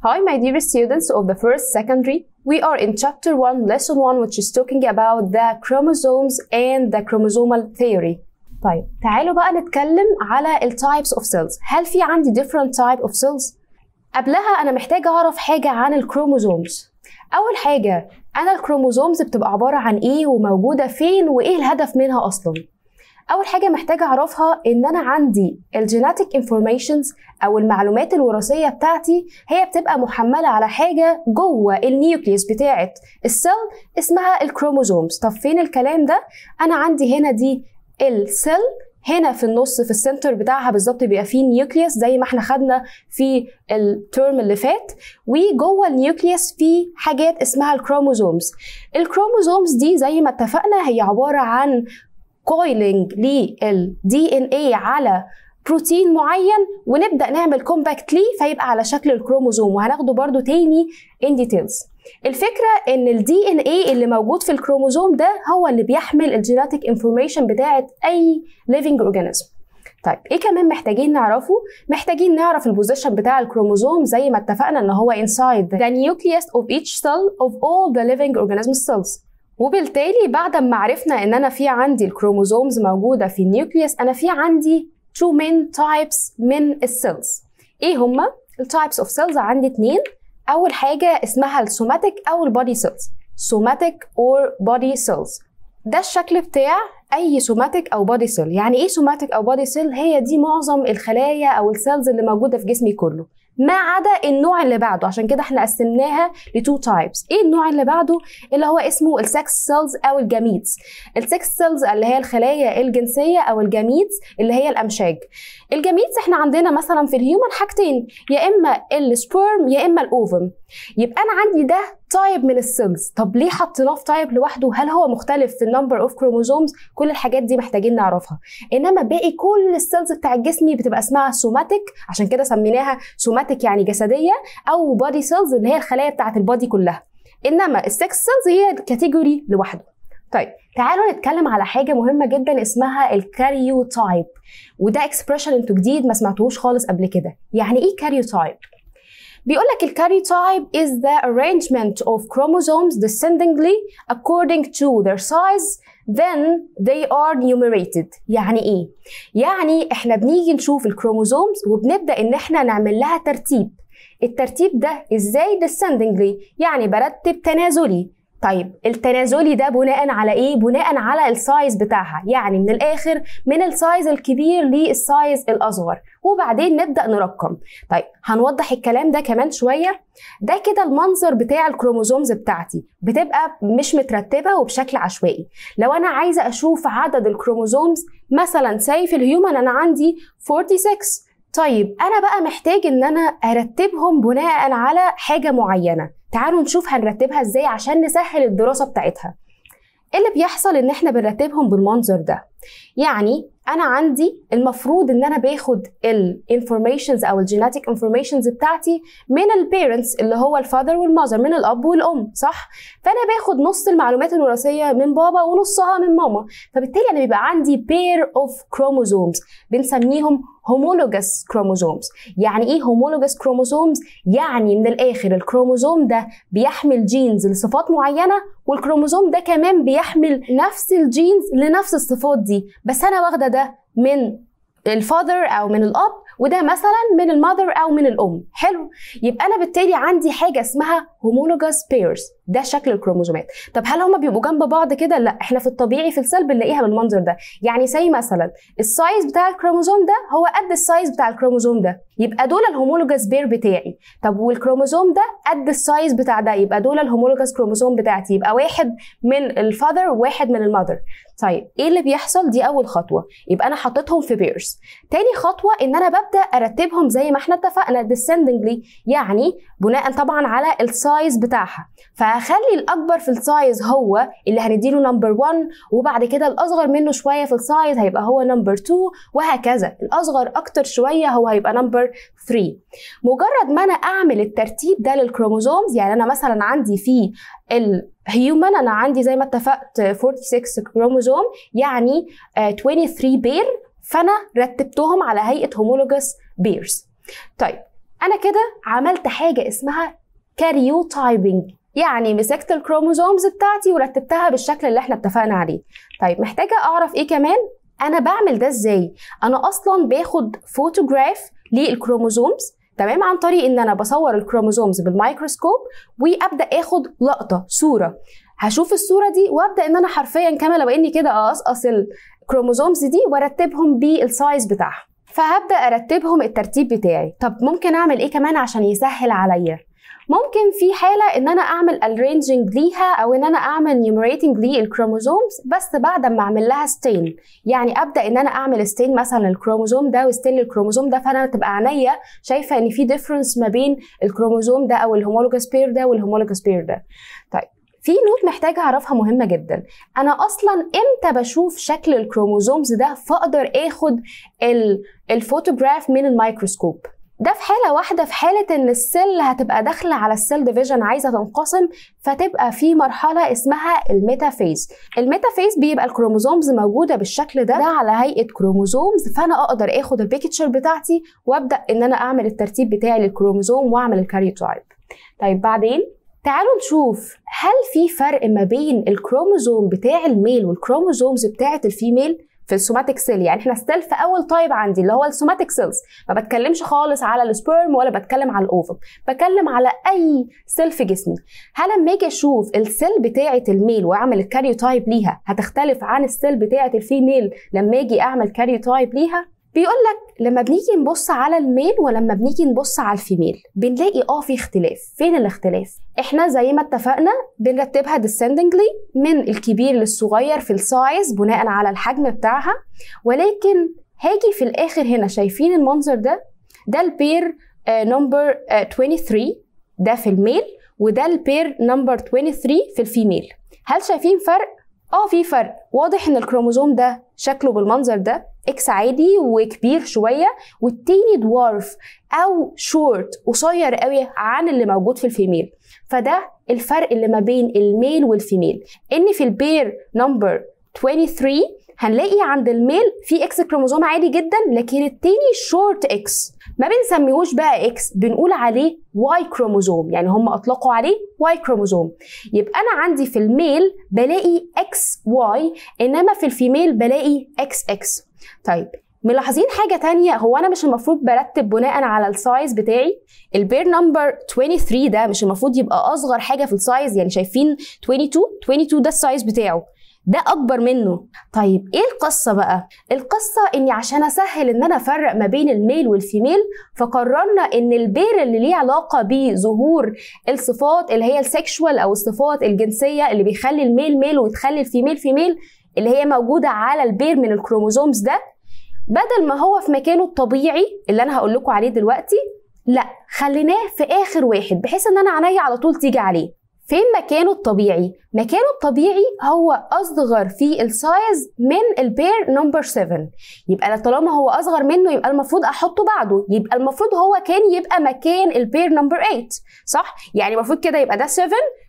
Hi, my dear students of the first secondary. We are in chapter 1, lesson 1, which is talking about the chromosomes and the chromosomal theory. طيب تعالوا بقى نتكلم على ال types of cells هل في عندي different type of cells؟ قبلها أنا محتاجة أعرف حاجة عن الكروموزومز أول حاجة أنا الكروموزومز بتبقى عبارة عن إيه وموجودة فين وإيه الهدف منها أصلاً اول حاجه محتاجه اعرفها ان انا عندي الجيناتيك انفورميشنز او المعلومات الوراثيه بتاعتي هي بتبقى محمله على حاجه جوه النيوكليوس بتاعه السيل اسمها الكروموزومز طب فين الكلام ده انا عندي هنا دي السيل هنا في النص في السنتر بتاعها بالظبط بيبقى فيه نيوكليوس زي ما احنا خدنا في الترم اللي فات وجوه النيوكليوس في حاجات اسمها الكروموزومز الكروموزومز دي زي ما اتفقنا هي عباره عن كويلنج للدي ان اي على بروتين معين ونبدا نعمل كومباكت ليه فيبقى على شكل الكروموزوم وهناخده برده تاني ان ديتيلز الفكره ان الدي ان اي اللي موجود في الكروموزوم ده هو اللي بيحمل الجيناتيك انفورميشن بتاعه اي ليفنج اورجانيزم طيب ايه كمان محتاجين نعرفه محتاجين نعرف البوزيشن بتاع الكروموزوم زي ما اتفقنا ان هو inside the nucleus of each cell of all the living اورجانيزم cells وبالتالي بعد ما عرفنا ان انا في عندي الكروموزومز موجوده في النيوكليوس انا في عندي two main types من السيلز ايه هما التايبس اوف سيلز عندي اتنين اول حاجه اسمها السوماتيك او البودي سيلز سوماتيك اور بودي سيلز ده الشكل بتاع اي سوماتيك او بودي سيل يعني ايه سوماتيك او بودي سيل هي دي معظم الخلايا او السيلز اللي موجوده في جسمي كله ما عدا النوع اللي بعده عشان كده احنا قسمناها لتو تايبس ايه النوع اللي بعده اللي هو اسمه السكس سيلز او الجاميتس السكس سيلز اللي هي الخلايا الجنسيه او الجاميتس اللي هي الامشاج الجاميتس احنا عندنا مثلا في الهيومن حاجتين يا اما السبرم يا اما الاوفم يبقى انا عندي ده تايب من السيلز طب ليه حطيناه في تايب لوحده هل هو مختلف في النمبر اوف كروموزومز كل الحاجات دي محتاجين نعرفها انما باقي كل السيلز بتاع الجسم بتبقى اسمها سوماتيك عشان كده سميناها سوماتيك يعني جسديه او بادي سيلز اللي هي الخلايا بتاعه البادي كلها انما السكس سيلز هي كاتيجوري لوحده طيب تعالوا نتكلم على حاجه مهمه جدا اسمها الكاريوتايب وده اكسبريشن انتوا جديد ما سمعتوهوش خالص قبل كده يعني ايه كاريوتايب بيقول لك الكاريوتايب is the arrangement of chromosomes descendingly according to their size then they are numerated يعني ايه يعني احنا بنيجي نشوف الكروموزومز وبنبدا ان احنا نعمل لها ترتيب الترتيب ده ازاي descendingly يعني برتب تنازلي طيب التنازلي ده بناء على ايه بناء على السايز بتاعها يعني من الاخر من السايز الكبير للسايز الاصغر وبعدين نبدا نرقم طيب هنوضح الكلام ده كمان شويه ده كده المنظر بتاع الكروموزومز بتاعتي بتبقى مش مترتبه وبشكل عشوائي لو انا عايزه اشوف عدد الكروموزومز مثلا ساي في الهيومن انا عندي 46 طيب انا بقى محتاج ان انا ارتبهم بناء على حاجه معينه تعالوا نشوف هنرتبها ازاي عشان نسهل الدراسه بتاعتها اللي بيحصل ان احنا بنرتبهم بالمنظر ده يعني انا عندي المفروض ان انا باخد الانفورميشنز او الجيناتيك انفورميشنز بتاعتي من البيرنتس اللي هو الفادر والماذر من الاب والام صح فانا باخد نص المعلومات الوراثيه من بابا ونصها من ماما فبالتالي انا بيبقى عندي بير اوف كروموزومز بنسميهم homologous chromosomes يعني ايه homologous chromosomes يعني من الاخر الكروموزوم ده بيحمل جينز لصفات معينه والكروموزوم ده كمان بيحمل نفس الجينز لنفس الصفات دي بس انا واخده ده من الفاذر او من الاب وده مثلا من المذر او من الام حلو يبقى انا بالتالي عندي حاجه اسمها هومولوجاس بيرز ده شكل الكروموزومات طب هل هما بيبقوا جنب بعض كده لا احنا في الطبيعي في السلب بنلاقيها بالمنظر ده يعني زي مثلا السايز بتاع الكروموزوم ده هو قد السايز بتاع الكروموزوم ده يبقى دول الهومولوجاس بير بتاعي طب والكروموزوم ده قد السايز بتاع ده يبقى دول الهومولوجاس كروموزوم بتاعتي يبقى واحد من الفادر وواحد من المذر طيب ايه اللي بيحصل دي اول خطوه يبقى انا حطيتهم في بيرز تاني خطوه ان انا ببدا ارتبهم زي ما احنا اتفقنا ديسندنجلي يعني بناء طبعا على السايز السايز بتاعها فهخلي الاكبر في السايز هو اللي هنديله نمبر 1 وبعد كده الاصغر منه شويه في السايز هيبقى هو نمبر 2 وهكذا الاصغر اكتر شويه هو هيبقى نمبر 3 مجرد ما انا اعمل الترتيب ده للكروموزومز يعني انا مثلا عندي في الهيومن انا عندي زي ما اتفقت 46 كروموزوم يعني 23 آه، بير فانا رتبتهم على هيئه هومولوجس بيرز طيب انا كده عملت حاجه اسمها كاريوتايبنج يعني مسكت الكروموزومز بتاعتي ورتبتها بالشكل اللي احنا اتفقنا عليه طيب محتاجه اعرف ايه كمان انا بعمل ده ازاي انا اصلا باخد فوتوغراف للكروموزومز تمام عن طريق ان انا بصور الكروموزومز بالمايكروسكوب وابدا اخد لقطه صوره هشوف الصوره دي وابدا ان انا حرفيا كما لو اني كده اقصقص الكروموزومز دي وارتبهم بالسايز بتاعها فهبدا ارتبهم الترتيب بتاعي طب ممكن اعمل ايه كمان عشان يسهل عليا ممكن في حاله ان انا اعمل الرينجنج ليها او ان انا اعمل نيومريتنج للكروموزومز بس بعد ما اعمل لها ستين يعني ابدا ان انا اعمل ستين مثلا الكروموزوم ده وستين للكروموزوم ده فانا تبقى عينيا شايفه ان في ديفرنس ما بين الكروموزوم ده او الهومولوجاس بير ده والهومولوجاس بير ده طيب في نوت محتاجة أعرفها مهمة جدا أنا أصلا إمتى بشوف شكل الكروموزومز ده فأقدر آخد الفوتوغراف من الميكروسكوب ده في حاله واحده في حاله ان السيل هتبقى داخله على السيل ديفيجن عايزه تنقسم فتبقى في مرحله اسمها الميتافيز الميتافيز بيبقى الكروموزومز موجوده بالشكل ده, ده على هيئه كروموزومز فانا اقدر اخد البيكتشر بتاعتي وابدا ان انا اعمل الترتيب بتاعي للكروموزوم واعمل الكاريوتايب طيب بعدين تعالوا نشوف هل في فرق ما بين الكروموزوم بتاع الميل والكروموزومز بتاعه الفيميل في السوماتيك سيل يعني احنا ستيل في اول تايب عندي اللي هو السوماتيك سيلز ما بتكلمش خالص على السبرم ولا بتكلم على الاوفم بتكلم على اي سيل في جسمي هل لما اجي اشوف السيل بتاعه الميل واعمل الكاريوتايب ليها هتختلف عن السيل بتاعه الفيميل لما اجي اعمل كاريوتايب ليها بيقول لك لما بنيجي نبص على الميل ولما بنيجي نبص على الفيميل بنلاقي اه في اختلاف فين الاختلاف احنا زي ما اتفقنا بنرتبها ديسندنجلي من الكبير للصغير في السايز بناء على الحجم بتاعها ولكن هاجي في الاخر هنا شايفين المنظر ده ده البير نمبر 23 ده في الميل وده البير نمبر 23 في الفيميل هل شايفين فرق اه في فرق واضح ان الكروموزوم ده شكله بالمنظر ده اكس عادي وكبير شويه والتاني دوارف او شورت قصير قوي عن اللي موجود في الفيميل فده الفرق اللي ما بين الميل والفيميل ان في البير نمبر 23 هنلاقي عند الميل في اكس كروموزوم عادي جدا لكن التاني شورت اكس ما بنسميهوش بقى اكس بنقول عليه واي كروموزوم يعني هم اطلقوا عليه واي كروموزوم يبقى انا عندي في الميل بلاقي اكس واي انما في الفيميل بلاقي اكس اكس طيب ملاحظين حاجه تانية هو انا مش المفروض برتب بناء على السايز بتاعي البير نمبر 23 ده مش المفروض يبقى اصغر حاجه في السايز يعني شايفين 22 22 ده السايز بتاعه ده اكبر منه طيب ايه القصه بقى القصه اني عشان اسهل ان انا افرق ما بين الميل والفيميل فقررنا ان البير اللي ليه علاقه بظهور الصفات اللي هي السكشوال او الصفات الجنسيه اللي بيخلي الميل ميل وتخلي الفيميل فيميل اللي هي موجوده على البير من الكروموزومز ده بدل ما هو في مكانه الطبيعي اللي انا هقول لكم عليه دلوقتي لا خليناه في اخر واحد بحيث ان انا عينيا على طول تيجي عليه فين مكانه الطبيعي مكانه الطبيعي هو اصغر في السايز من البير نمبر 7 يبقى طالما هو اصغر منه يبقى المفروض احطه بعده يبقى المفروض هو كان يبقى مكان البير نمبر 8 صح يعني المفروض كده يبقى ده 7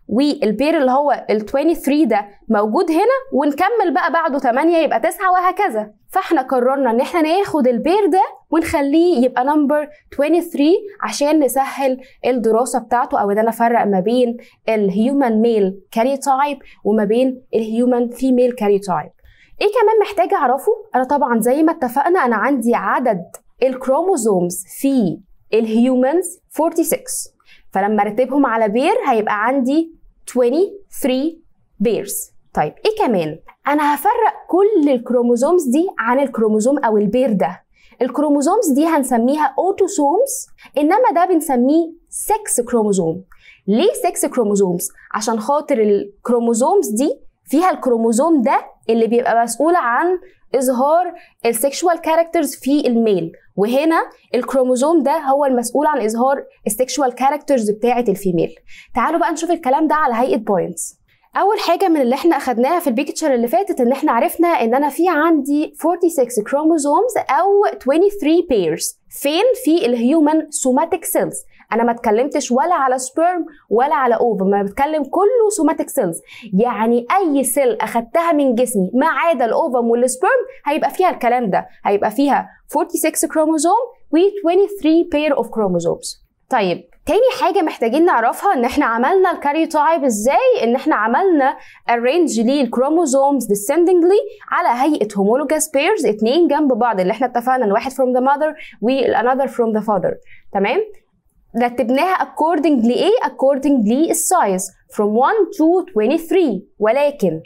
والبير اللي هو ال 23 ده موجود هنا ونكمل بقى بعده 8 يبقى 9 وهكذا فاحنا قررنا ان احنا ناخد البير ده ونخليه يبقى نمبر 23 عشان نسهل الدراسه بتاعته او ان انا افرق ما بين الهيومن ميل كاري تايب وما بين الهيومن فيميل كاري تايب ايه كمان محتاجه اعرفه انا طبعا زي ما اتفقنا انا عندي عدد الكروموزومز في الهيومنز 46 فلما ارتبهم على بير هيبقى عندي 23 بيرز طيب ايه كمان انا هفرق كل الكروموزومز دي عن الكروموزوم او البير ده الكروموزومز دي هنسميها اوتوسومز انما ده بنسميه سكس كروموزوم ليه سكس كروموزومز عشان خاطر الكروموزومز دي فيها الكروموزوم ده اللي بيبقى مسؤول عن اظهار السكشوال كاركترز في الميل وهنا الكروموزوم ده هو المسؤول عن اظهار السكشوال كاركترز بتاعه الفيميل تعالوا بقى نشوف الكلام ده على هيئه بوينتس اول حاجه من اللي احنا اخدناها في البيكتشر اللي فاتت ان احنا عرفنا ان انا في عندي 46 كروموزومز او 23 بيرز فين في الهيومن سوماتيك سيلز انا ما اتكلمتش ولا على سبيرم ولا على اوفر ما بتكلم كله سوماتيك سيلز يعني اي سيل اخدتها من جسمي ما عدا الاوفر والسبيرم هيبقى فيها الكلام ده هيبقى فيها 46 كروموزوم و 23 بير اوف كروموزومز طيب تاني حاجة محتاجين نعرفها ان احنا عملنا الكاريوتايب ازاي ان احنا عملنا الرينج للكروموزومز descendingly على هيئة homologous pairs اتنين جنب بعض اللي احنا اتفقنا ان واحد from the mother والانذر from the father تمام رتبناها according لإيه؟ according للسايز from 1 to 23 ولكن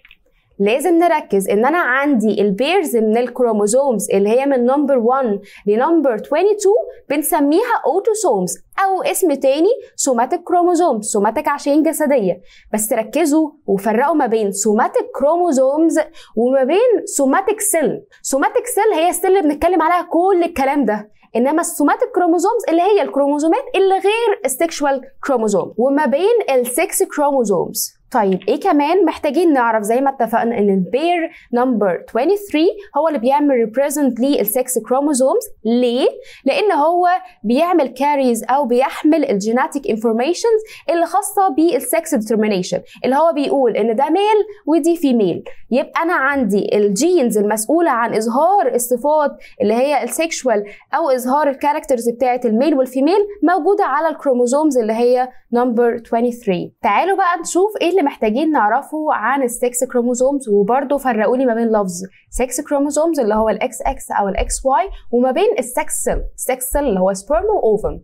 لازم نركز ان انا عندي البيرز من الكروموزومز اللي هي من نمبر 1 لنمبر 22 بنسميها اوتوسومز او اسم تاني سوماتيك كروموزومز سوماتيك عشان جسديه بس ركزوا وفرقوا ما بين سوماتيك كروموزومز وما بين سوماتيك سيل سوماتيك سيل هي السيل اللي بنتكلم عليها كل الكلام ده انما السوماتيك كروموزومز اللي هي الكروموزومات اللي غير السكشوال كروموزوم وما بين السكس كروموزومز طيب ايه كمان محتاجين نعرف زي ما اتفقنا ان البير نمبر 23 هو اللي بيعمل ريبريزنت للسكس كروموزومز ليه لان هو بيعمل كاريز او بيحمل الجيناتيك انفورميشنز اللي خاصه بالسكس ديترمينيشن اللي هو بيقول ان ده ميل ودي فيميل يبقى انا عندي الجينز المسؤوله عن اظهار الصفات اللي هي السكشوال او اظهار الكاركترز بتاعه الميل والفيميل موجوده على الكروموزومز اللي هي نمبر 23 تعالوا بقى نشوف ايه اللي اللي محتاجين نعرفه عن السكس كروموزومز وبرده فرقوا لي ما بين لفظ سكس كروموزومز اللي هو الاكس اكس او الاكس واي وما بين السكس سيل السكس سيل اللي هو سبرم واوفم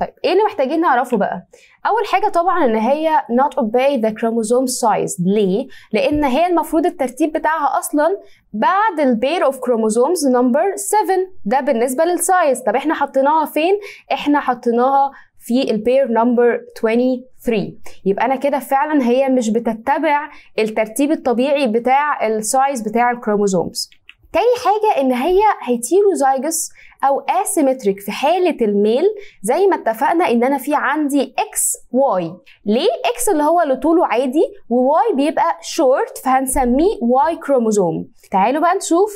طيب ايه اللي محتاجين نعرفه بقى اول حاجه طبعا ان هي not obey the chromosome size ليه لان هي المفروض الترتيب بتاعها اصلا بعد البير اوف كروموزومز نمبر 7 ده بالنسبه للسايز طب احنا حطيناها فين احنا حطيناها في البير نمبر 23 يبقى انا كده فعلا هي مش بتتبع الترتيب الطبيعي بتاع السايز بتاع الكروموزومز تاني حاجة إن هي هيتيروزايجس أو اسيمتريك في حالة الميل زي ما اتفقنا إن أنا في عندي إكس واي ليه إكس اللي هو اللي طوله عادي وواي بيبقى شورت فهنسميه واي كروموزوم تعالوا بقى نشوف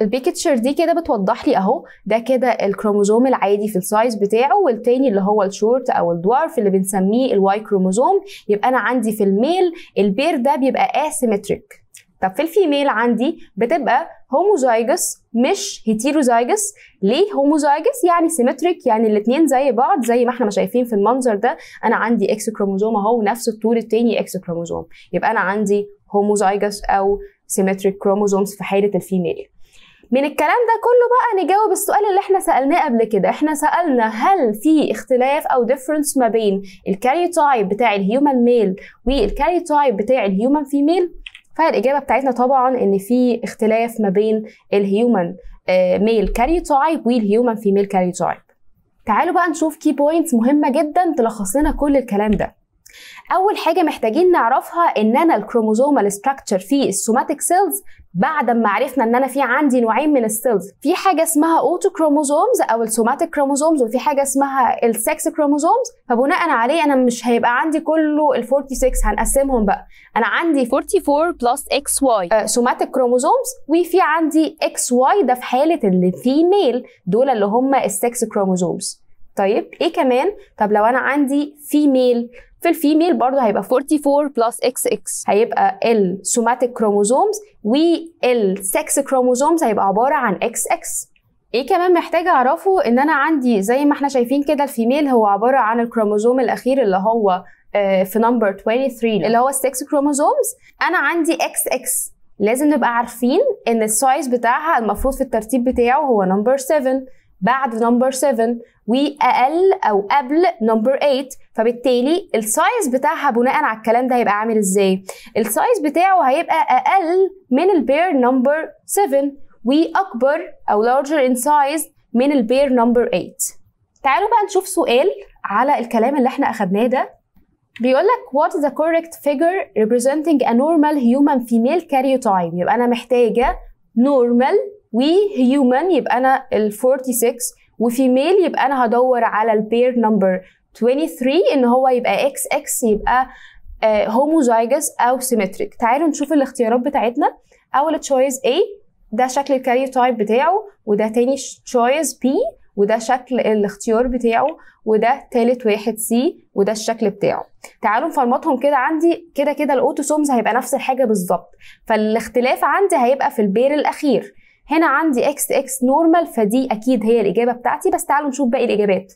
البيكتشر دي كده بتوضح لي اهو ده كده الكروموزوم العادي في السايز بتاعه والتاني اللي هو الشورت او الدوارف اللي بنسميه الواي كروموزوم يبقى انا عندي في الميل البير ده بيبقى اسيمتريك طب في الفيميل عندي بتبقى هوموزايجس مش هيتيروزايجس ليه هوموزايجس يعني سيمتريك يعني الاثنين زي بعض زي ما احنا ما شايفين في المنظر ده انا عندي اكس كروموزوم اهو نفس الطول التاني اكس كروموزوم يبقى انا عندي هوموزايجس او سيمتريك كروموزومز في حاله الفيميل من الكلام ده كله بقى نجاوب السؤال اللي احنا سالناه قبل كده احنا سالنا هل في اختلاف او ديفرنس ما بين الكاريوتايب بتاع الهيومن ميل والكاريوتايب بتاع الهيومن فيميل فالاجابه بتاعتنا طبعا ان في اختلاف ما بين الهيومن آه، ميل كاريوتايب والهيومن فيميل كاريوتايب تعالوا بقى نشوف كي بوينتس مهمه جدا تلخص لنا كل الكلام ده اول حاجه محتاجين نعرفها ان انا الكروموزومال ستراكشر في السوماتيك سيلز بعد ما عرفنا ان انا في عندي نوعين من السيلز في حاجه اسمها اوتو كروموزومز او السوماتيك كروموزومز وفي حاجه اسمها السكس كروموزومز فبناء عليه انا مش هيبقى عندي كله ال 46 هنقسمهم بقى انا عندي 44 بلس اكس واي سوماتيك كروموزومز وفي عندي اكس واي ده في حاله الفيميل دول اللي هم السكس كروموزومز طيب ايه كمان طب لو انا عندي فيميل في الفيميل برضه هيبقى 44 بلس اكس اكس هيبقى السوماتيك كروموزومز والسكس كروموزومز هيبقى عباره عن اكس اكس ايه كمان محتاجه اعرفه ان انا عندي زي ما احنا شايفين كده الفيميل هو عباره عن الكروموزوم الاخير اللي هو آه، في نمبر 23 اللي هو السكس كروموزومز انا عندي اكس اكس لازم نبقى عارفين ان السايز بتاعها المفروض في الترتيب بتاعه هو نمبر 7 بعد نمبر 7 واقل او قبل نمبر 8 فبالتالي السايز بتاعها بناء على الكلام ده هيبقى عامل ازاي السايز بتاعه هيبقى اقل من البير نمبر 7 واكبر او larger in size من البير نمبر 8 تعالوا بقى نشوف سؤال على الكلام اللي احنا اخدناه ده بيقول لك what is the correct figure representing a normal human female karyotype يبقى انا محتاجه normal وهيومن يبقى انا ال 46 وفيميل يبقى انا هدور على البير نمبر 23 ان هو يبقى اكس اكس يبقى هوموزايجس آه، او سيمتريك تعالوا نشوف الاختيارات بتاعتنا اول تشويس A ده شكل الكاريوتايب بتاعه وده تاني تشويس B وده شكل الاختيار بتاعه وده تالت واحد سي وده الشكل بتاعه تعالوا نفرمطهم كده عندي كده كده الاوتوسومز هيبقى نفس الحاجه بالظبط فالاختلاف عندي هيبقى في البير الاخير هنا عندي اكس اكس نورمال فدي اكيد هي الاجابه بتاعتي بس تعالوا نشوف باقي الاجابات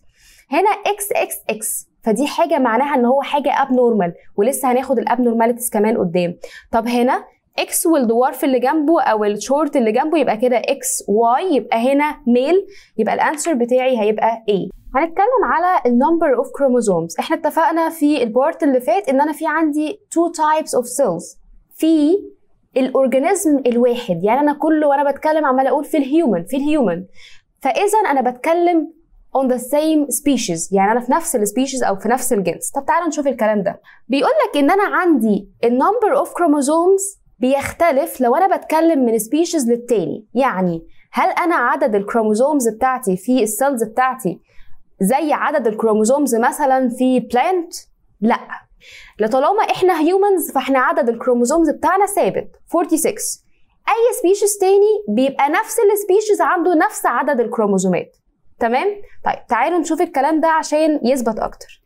هنا اكس اكس اكس فدي حاجه معناها ان هو حاجه اب نورمال ولسه هناخد الاب نورماليتيز كمان قدام طب هنا اكس والدوارف اللي جنبه او الشورت اللي جنبه يبقى كده اكس واي يبقى هنا ميل يبقى الانسر بتاعي هيبقى ايه هنتكلم على النمبر اوف كروموزومز احنا اتفقنا في البارت اللي فات ان انا في عندي تو تايبس اوف سيلز في الاورجانيزم الواحد يعني انا كله وانا بتكلم عمال اقول في الهيومن في الهيومن فاذا انا بتكلم on the same species يعني انا في نفس السبيشيز او في نفس الجنس طب تعالى نشوف الكلام ده بيقول لك ان انا عندي النمبر اوف كروموزومز بيختلف لو انا بتكلم من سبيشيز للتاني يعني هل انا عدد الكروموزومز بتاعتي في السيلز بتاعتي زي عدد الكروموزومز مثلا في بلانت لا لطالما احنا هيومنز فاحنا عدد الكروموزومز بتاعنا ثابت 46 اي سبيشيز تاني بيبقى نفس السبيشيز عنده نفس عدد الكروموزومات تمام طيب تعالوا نشوف الكلام ده عشان يثبت اكتر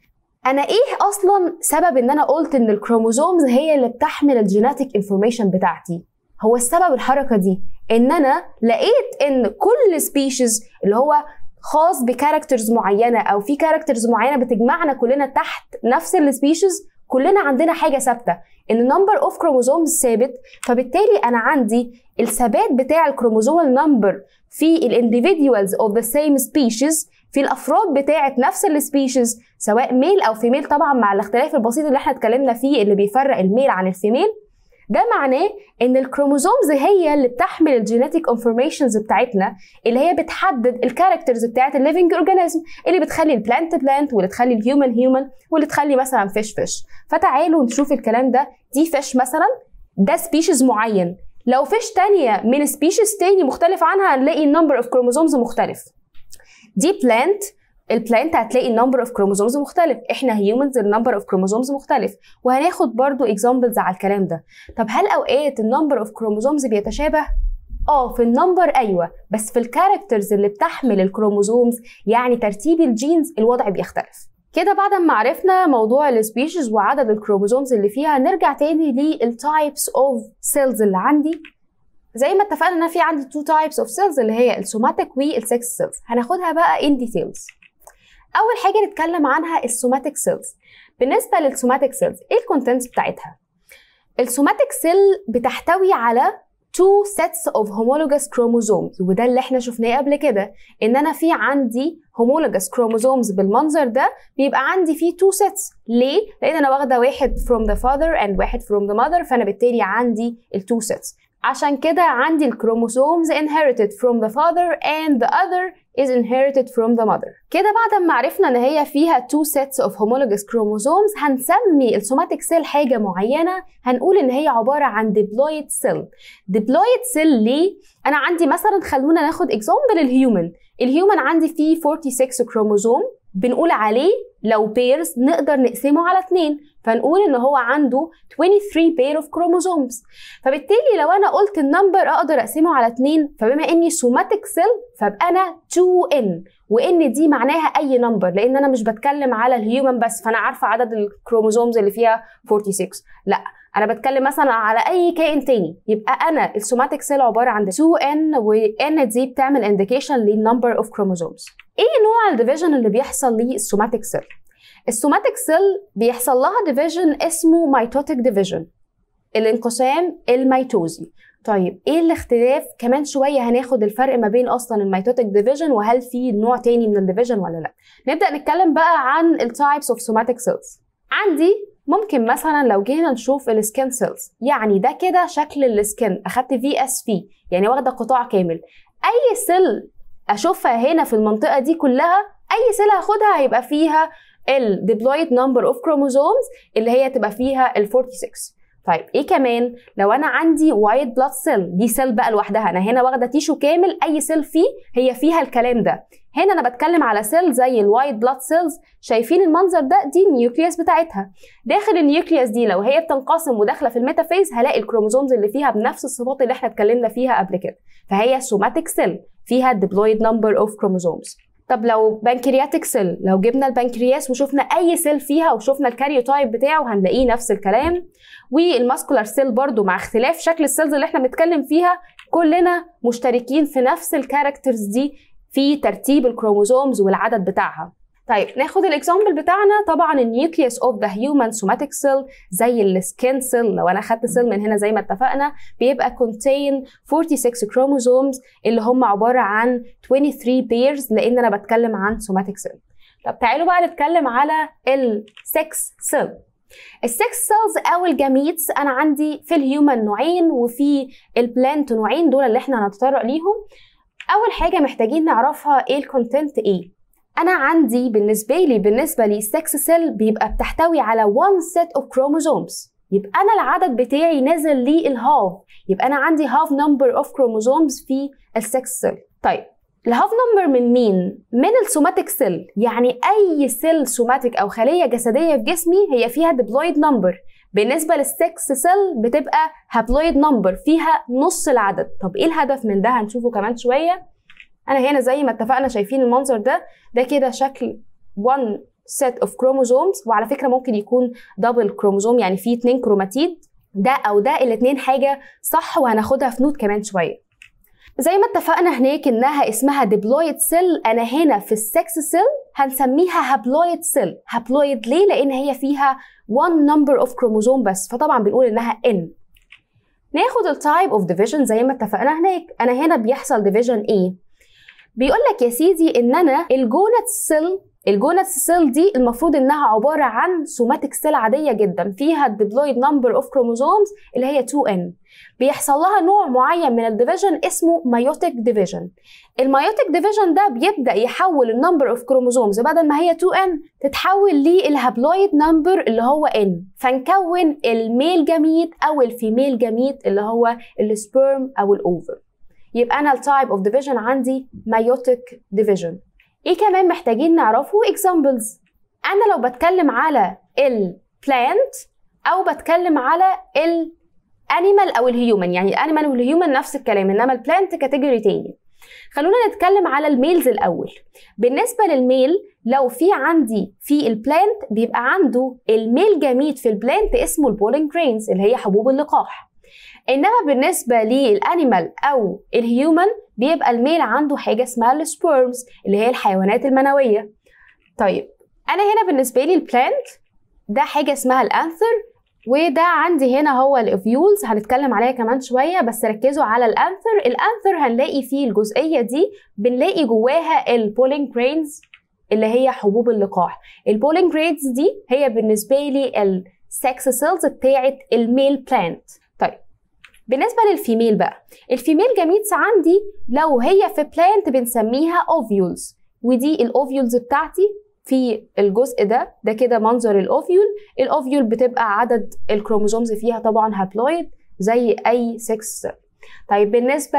انا ايه اصلا سبب ان انا قلت ان الكروموزومز هي اللي بتحمل الجيناتيك انفورميشن بتاعتي هو السبب الحركه دي ان انا لقيت ان كل سبيشيز اللي هو خاص بكاركترز معينه او في كاركترز معينه بتجمعنا كلنا تحت نفس السبيشيز كلنا عندنا حاجه ثابته ان نمبر اوف كروموزوم ثابت فبالتالي انا عندي الثبات بتاع الكروموزومال نمبر في الانديفيديوالز اوف ذا سيم سبيشيز في الافراد بتاعه نفس السبيشيز سواء ميل او فيميل طبعا مع الاختلاف البسيط اللي احنا اتكلمنا فيه اللي بيفرق الميل عن الفيميل ده معناه ان الكروموزومز هي اللي بتحمل الجينيتيك انفورميشنز بتاعتنا اللي هي بتحدد الكاركترز بتاعت الليفنج اورجانيزم اللي بتخلي البلانت بلانت واللي تخلي الهيومن هيومن واللي تخلي مثلا فيش فيش فتعالوا نشوف الكلام ده دي فيش مثلا ده سبيشيز معين لو فيش تانية من سبيشيز تاني مختلف عنها هنلاقي النمبر اوف كروموزومز مختلف دي بلانت البلانت هتلاقي النمبر اوف كروموزومز مختلف احنا هيومنز النمبر اوف كروموزومز مختلف وهناخد برضو اكزامبلز على الكلام ده طب هل اوقات النمبر اوف كروموزومز بيتشابه اه في النمبر ايوه بس في الكاركترز اللي بتحمل الكروموزومز يعني ترتيب الجينز الوضع بيختلف كده بعد ما عرفنا موضوع السبيشيز وعدد الكروموزومز اللي فيها نرجع تاني للتايبس اوف سيلز اللي عندي زي ما اتفقنا ان في عندي تو تايبس اوف سيلز اللي هي السوماتيك والسكس سيلز هناخدها بقى ان ديتيلز اول حاجه نتكلم عنها السوماتيك سيلز بالنسبه للسوماتيك سيلز ايه الكونتنتس بتاعتها السوماتيك سيل بتحتوي على two sets of homologous chromosomes وده اللي احنا شفناه قبل كده ان انا في عندي homologous chromosomes بالمنظر ده بيبقى عندي فيه two sets ليه؟ لان انا واخده واحد from the father and واحد from the mother فانا بالتالي عندي ال two sets عشان كده عندي الكروموسومز inherited from the father and the other is inherited from the mother كده بعد ما عرفنا ان هي فيها two sets of homologous chromosomes هنسمي السوماتيك سيل حاجه معينه هنقول ان هي عباره عن diploid cell diploid cell ليه انا عندي مثلا خلونا ناخد example الهيومن الهيومن عندي فيه 46 كروموزوم بنقول عليه لو بيرز نقدر نقسمه على اتنين فنقول ان هو عنده 23 pair اوف كروموزومز فبالتالي لو انا قلت النمبر اقدر اقسمه على 2 فبما اني سوماتيك سيل فابقى انا 2n وان دي معناها اي نمبر لان انا مش بتكلم على الهيومن بس فانا عارفه عدد الكروموزومز اللي فيها 46 لا انا بتكلم مثلا على اي كائن تاني يبقى انا السوماتيك سيل عباره عن 2n وان دي بتعمل انديكيشن للنمبر اوف كروموزومز ايه نوع الديفيجن اللي بيحصل للسوماتيك سيل السوماتيك سيل بيحصل لها ديفيجن اسمه ميتوتيك ديفيجن الانقسام الميتوزي طيب ايه الاختلاف كمان شويه هناخد الفرق ما بين اصلا الميتوتيك ديفيجن وهل في نوع تاني من الديفيجن ولا لا نبدا نتكلم بقى عن التايبس اوف سوماتيك سيلز عندي ممكن مثلا لو جينا نشوف السكين سيلز يعني ده كده شكل السكين اخدت في اس في يعني واخده قطاع كامل اي سيل اشوفها هنا في المنطقه دي كلها اي سيل هاخدها هيبقى فيها ال diploid number of chromosomes اللي هي تبقى فيها ال 46 طيب ايه كمان لو انا عندي وايت بلاد سيل دي سيل بقى لوحدها انا هنا واخده تيشو كامل اي سيل فيه هي فيها الكلام ده هنا انا بتكلم على سيل زي الوايت بلاد سيلز شايفين المنظر ده دي النيوكليوس بتاعتها داخل النيوكليوس دي لو هي بتنقسم وداخله في الميتافيز هلاقي الكروموزومز اللي فيها بنفس الصفات اللي احنا اتكلمنا فيها قبل كده فهي سوماتيك سيل فيها ديبلويد نمبر اوف كروموزومز طب لو بنكرياتيك سيل لو جبنا البنكرياس وشفنا اي سيل فيها وشفنا الكاريوتايب بتاعه هنلاقيه نفس الكلام والماسكولار سيل برضو مع اختلاف شكل السيلز اللي احنا بنتكلم فيها كلنا مشتركين في نفس الكاركترز دي في ترتيب الكروموزومز والعدد بتاعها طيب ناخد الاكزامبل بتاعنا طبعا النيوكليوس اوف ذا هيومن سوماتيك سيل زي السكين سيل لو انا خدت سيل من هنا زي ما اتفقنا بيبقى كونتين 46 كروموزومز اللي هم عباره عن 23 بيرز لان انا بتكلم عن سوماتيك سيل طب تعالوا بقى نتكلم على السكس سيل السكس سيلز او الجاميتس انا عندي في الهيومن نوعين وفي البلانت نوعين دول اللي احنا هنتطرق ليهم اول حاجه محتاجين نعرفها ايه الكونتنت ايه انا عندي بالنسبه لي بالنسبه لي السكس سيل بيبقى بتحتوي على وان set of كروموزومز يبقى انا العدد بتاعي نازل لي الهاف يبقى انا عندي هاف نمبر اوف كروموزومز في السكس سيل طيب الهاف نمبر من مين؟ من السوماتيك سيل يعني أي سيل سوماتيك أو خلية جسدية في جسمي هي فيها ديبلويد نمبر بالنسبة للسكس سيل بتبقى هابلويد نمبر فيها نص العدد طب إيه الهدف من ده هنشوفه كمان شوية انا هنا زي ما اتفقنا شايفين المنظر ده ده كده شكل 1 set of chromosomes وعلى فكره ممكن يكون دبل كروموزوم يعني في اتنين كروماتيد ده او ده الاتنين حاجه صح وهناخدها في نوت كمان شويه زي ما اتفقنا هناك انها اسمها ديبلويد سيل انا هنا في السكس سيل هنسميها هابلويد سيل هابلويد ليه لان هي فيها 1 number of chromosome بس فطبعا بنقول انها n ناخد التايب اوف ديفيجن زي ما اتفقنا هناك انا هنا بيحصل ديفيجن ايه بيقول لك يا سيدي ان انا الجونت سيل الجونت سيل دي المفروض انها عباره عن سوماتيك سيل عاديه جدا فيها الديبلويد نمبر اوف كروموزومز اللي هي 2n بيحصل لها نوع معين من الديفيجن اسمه مايوتيك ديفيجن المايوتيك ديفيجن ده بيبدا يحول النمبر اوف كروموزومز بدل ما هي 2n تتحول للهابلويد نمبر اللي هو n فنكون الميل جميت او الفيميل جميت اللي هو السبرم او الاوفر يبقى انا التايب اوف ديفيجن عندي مايوتيك ديفيجن ايه كمان محتاجين نعرفه اكزامبلز انا لو بتكلم على البلانت او بتكلم على الانيمال او الهيومن يعني الانيمال والهيومن نفس الكلام انما البلانت كاتيجوري تاني خلونا نتكلم على الميلز الاول بالنسبه للميل لو في عندي في البلانت بيبقى عنده الميل جميد في البلانت اسمه البولين جرينز اللي هي حبوب اللقاح انما بالنسبه للانيمال او الهيومن بيبقى الميل عنده حاجه اسمها السبيرمز اللي هي الحيوانات المنويه طيب انا هنا بالنسبه لي البلانت ده حاجه اسمها الانثر وده عندي هنا هو الافيولز هنتكلم عليها كمان شويه بس ركزوا على الانثر الانثر هنلاقي فيه الجزئيه دي بنلاقي جواها البولينج جرينز اللي هي حبوب اللقاح البولينج جرينز دي هي بالنسبه لي السكس سيلز بتاعه الميل بلانت بالنسبة للفيميل بقى الفيميل جميتس عندي لو هي في بلانت بنسميها اوفيولز ودي الاوفيولز بتاعتي في الجزء ده ده كده منظر الاوفيول الاوفيول بتبقى عدد الكروموزومز فيها طبعا هابلويد زي اي 6 طيب بالنسبه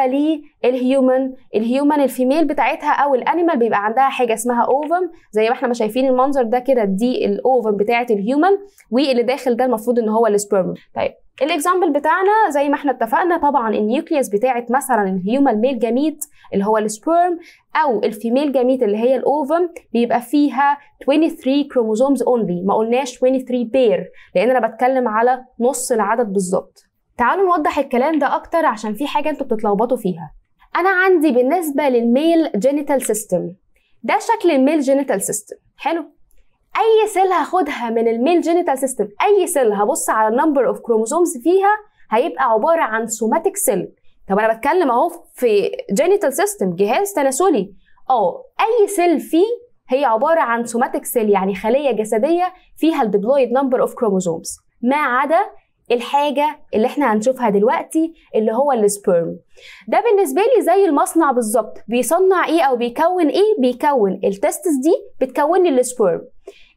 للهيومن الهيومن الفيميل بتاعتها او الانيمال بيبقى عندها حاجه اسمها اوفم زي ما احنا ما شايفين المنظر ده كده دي الاوفم بتاعه الهيومن واللي داخل ده المفروض ان هو السبرم طيب الاكزامبل بتاعنا زي ما احنا اتفقنا طبعا النيوكليوس بتاعه مثلا الهيومن ميل جاميت اللي هو السبرم او الفيميل جاميت اللي هي الاوفم بيبقى فيها 23 كروموزومز اونلي ما قلناش 23 بير لان انا بتكلم على نص العدد بالظبط تعالوا نوضح الكلام ده اكتر عشان في حاجه انتوا بتتلخبطوا فيها انا عندي بالنسبه للميل جينيتال سيستم ده شكل الميل جينيتال سيستم حلو اي سيل هاخدها من الميل جينيتال سيستم اي سيل هبص على النمبر اوف كروموزومز فيها هيبقى عباره عن سوماتيك سيل طب انا بتكلم اهو في جينيتال سيستم جهاز تناسلي اه اي سيل فيه هي عباره عن سوماتيك سيل يعني خليه جسديه فيها الديبلويد نمبر اوف كروموزومز ما عدا الحاجه اللي احنا هنشوفها دلوقتي اللي هو السبرم ده بالنسبه لي زي المصنع بالظبط بيصنع ايه او بيكون ايه بيكون التستس دي بتكون لي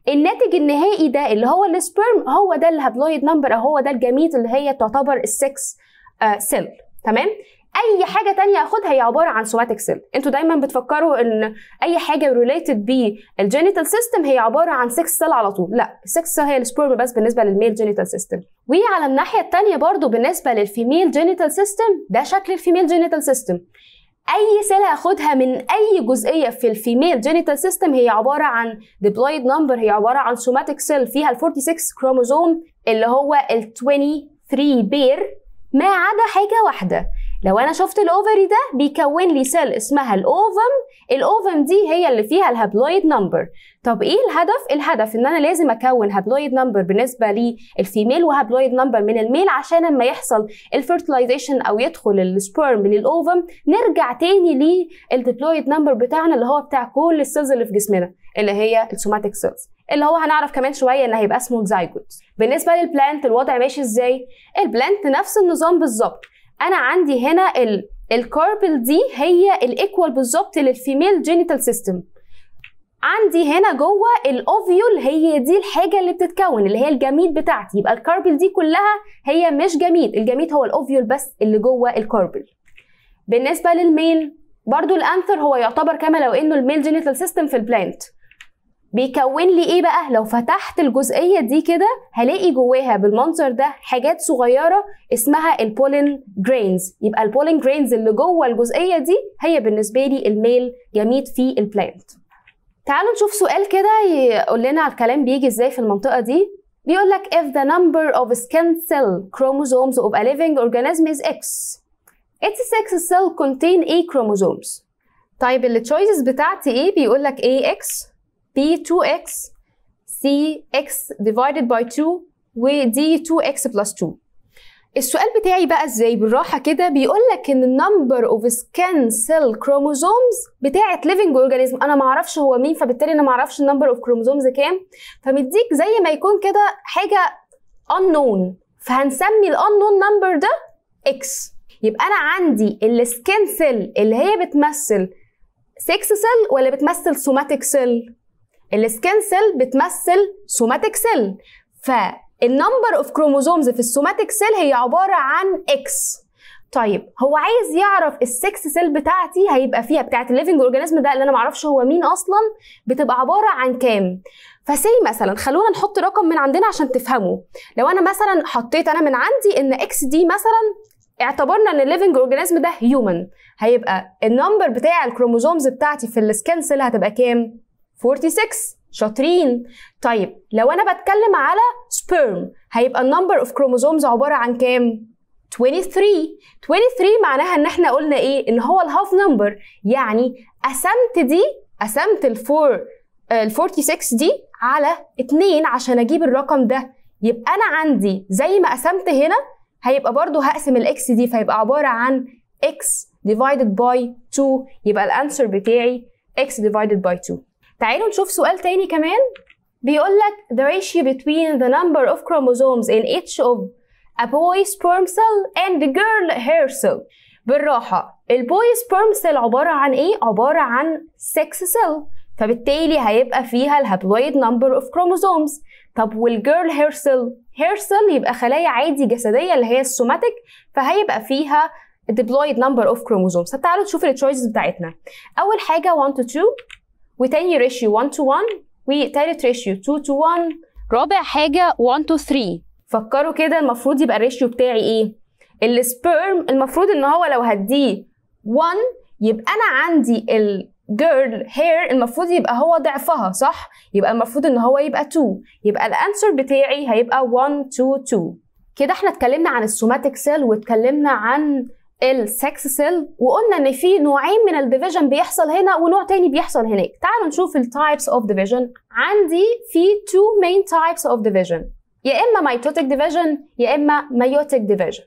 الناتج النهائي ده اللي هو السبرم هو ده الهابلويد نمبر او هو ده الجميت اللي هي تعتبر السكس آه، سيل تمام اي حاجه تانية اخدها هي عباره عن سوماتيك سيل انتوا دايما بتفكروا ان اي حاجه ريليتد بالجينيتال سيستم هي عباره عن سكس سيل على طول لا سكس سيل هي السبرم بس بالنسبه للميل جينيتال سيستم وعلى الناحيه التانية برضو بالنسبه للفيميل جينيتال سيستم ده شكل الفيميل جينيتال سيستم اي سيل هاخدها من اي جزئيه في الفيميل جينيتال سيستم هي عباره عن ديبلويد نمبر هي عباره عن سوماتيك سيل فيها ال 46 كروموزوم اللي هو ال 23 بير ما عدا حاجه واحده لو انا شفت الاوفري ده بيكون لي سيل اسمها الاوفم الاوفم دي هي اللي فيها الهابلويد نمبر طب ايه الهدف الهدف ان انا لازم اكون هابلويد نمبر بالنسبه للفيميل وهابلويد نمبر من الميل عشان لما يحصل الفيرتلايزيشن او يدخل السبرم من الاوفم نرجع تاني للديبلويد نمبر بتاعنا اللي هو بتاع كل السيلز اللي في جسمنا اللي هي السوماتيك سيلز اللي هو هنعرف كمان شويه ان هيبقى اسمه زايجوت بالنسبه للبلانت الوضع ماشي ازاي البلانت نفس النظام بالظبط انا عندي هنا ال الكاربل دي هي الايكوال بالظبط للفيميل جينيتال سيستم عندي هنا جوه الاوفيول هي دي الحاجه اللي بتتكون اللي هي الجميد بتاعتي يبقى الكاربل دي كلها هي مش جميد الجميد هو الاوفيول بس اللي جوه الكاربل بالنسبه للميل برضو الانثر هو يعتبر كما لو انه الميل جينيتال سيستم في البلانت بيكون لي ايه بقى لو فتحت الجزئيه دي كده هلاقي جواها بالمنظر ده حاجات صغيره اسمها البولين جرينز يبقى البولين جرينز اللي جوه الجزئيه دي هي بالنسبه لي الميل جميد في البلانت تعالوا نشوف سؤال كده يقول لنا على الكلام بيجي ازاي في المنطقه دي بيقول لك if the number of skin cell chromosomes of a living organism is x its sex cell contain a chromosomes طيب التشويسز بتاعتي ايه بيقول لك ايه x بي 2x سي x divided by 2 ودي 2x plus 2 السؤال بتاعي بقى ازاي بالراحة كده بيقول لك ان number of skin cell chromosomes بتاعة living organism انا معرفش هو مين فبالتالي انا معرفش number of chromosomes كام فمديك زي ما يكون كده حاجة unknown فهنسمي ال unknown number ده x يبقى انا عندي السكن سيل اللي هي بتمثل 6 سيل ولا بتمثل سوماتيك سيل السكين سيل بتمثل سوماتيك سيل فالنمبر اوف كروموزومز في السوماتيك سيل هي عباره عن اكس طيب هو عايز يعرف السكس سيل بتاعتي هيبقى فيها بتاعت الليفنج اورجانيزم ده اللي انا معرفش هو مين اصلا بتبقى عباره عن كام فسي مثلا خلونا نحط رقم من عندنا عشان تفهموا لو انا مثلا حطيت انا من عندي ان اكس دي مثلا اعتبرنا ان الليفنج اورجانيزم ده هيومن هيبقى النمبر بتاع الكروموزومز بتاعتي في السكن سيل هتبقى كام 46 شاطرين طيب لو انا بتكلم على سبيرم هيبقى النمبر اوف كروموزومز عباره عن كام 23 23 معناها ان احنا قلنا ايه ان هو الهاف نمبر يعني قسمت دي قسمت الفور ال 46 آه، دي على 2 عشان اجيب الرقم ده يبقى انا عندي زي ما قسمت هنا هيبقى برضو هقسم الاكس دي فيبقى عباره عن x divided by 2 يبقى الانسر بتاعي x divided by 2 تعالوا نشوف سؤال تاني كمان بيقول لك the ratio between the number of chromosomes in each of a boy sperm cell and the girl hair cell بالراحة البوي سبرم سيل عبارة عن ايه؟ عبارة عن 6 سيل فبالتالي هيبقى فيها الهابلويد نمبر اوف كروموزومز طب والجيرل هير سيل هير سيل يبقى خلايا عادي جسدية اللي هي السوماتيك فهيبقى فيها ديبلويد نمبر اوف كروموزومز طب تعالوا نشوف التشويسز بتاعتنا اول حاجة 1 to 2 وتاني ريشيو 1 تو 1 وتالت ريشيو 2 تو 1 رابع حاجه 1 تو 3 فكروا كده المفروض يبقى الريشيو بتاعي ايه السبيرم المفروض ان هو لو هديه 1 يبقى انا عندي الجيرل هير المفروض يبقى هو ضعفها صح يبقى المفروض ان هو يبقى 2 يبقى الانسر بتاعي هيبقى 1 2 2 كده احنا اتكلمنا عن السوماتيك سيل واتكلمنا عن السكس سيل وقلنا ان في نوعين من الديفيجن بيحصل هنا ونوع تاني بيحصل هناك تعالوا نشوف التايبس اوف ديفيجن عندي في تو مين تايبس اوف ديفيجن يا اما ميتوتيك ديفيجن يا اما ميوتيك ديفيجن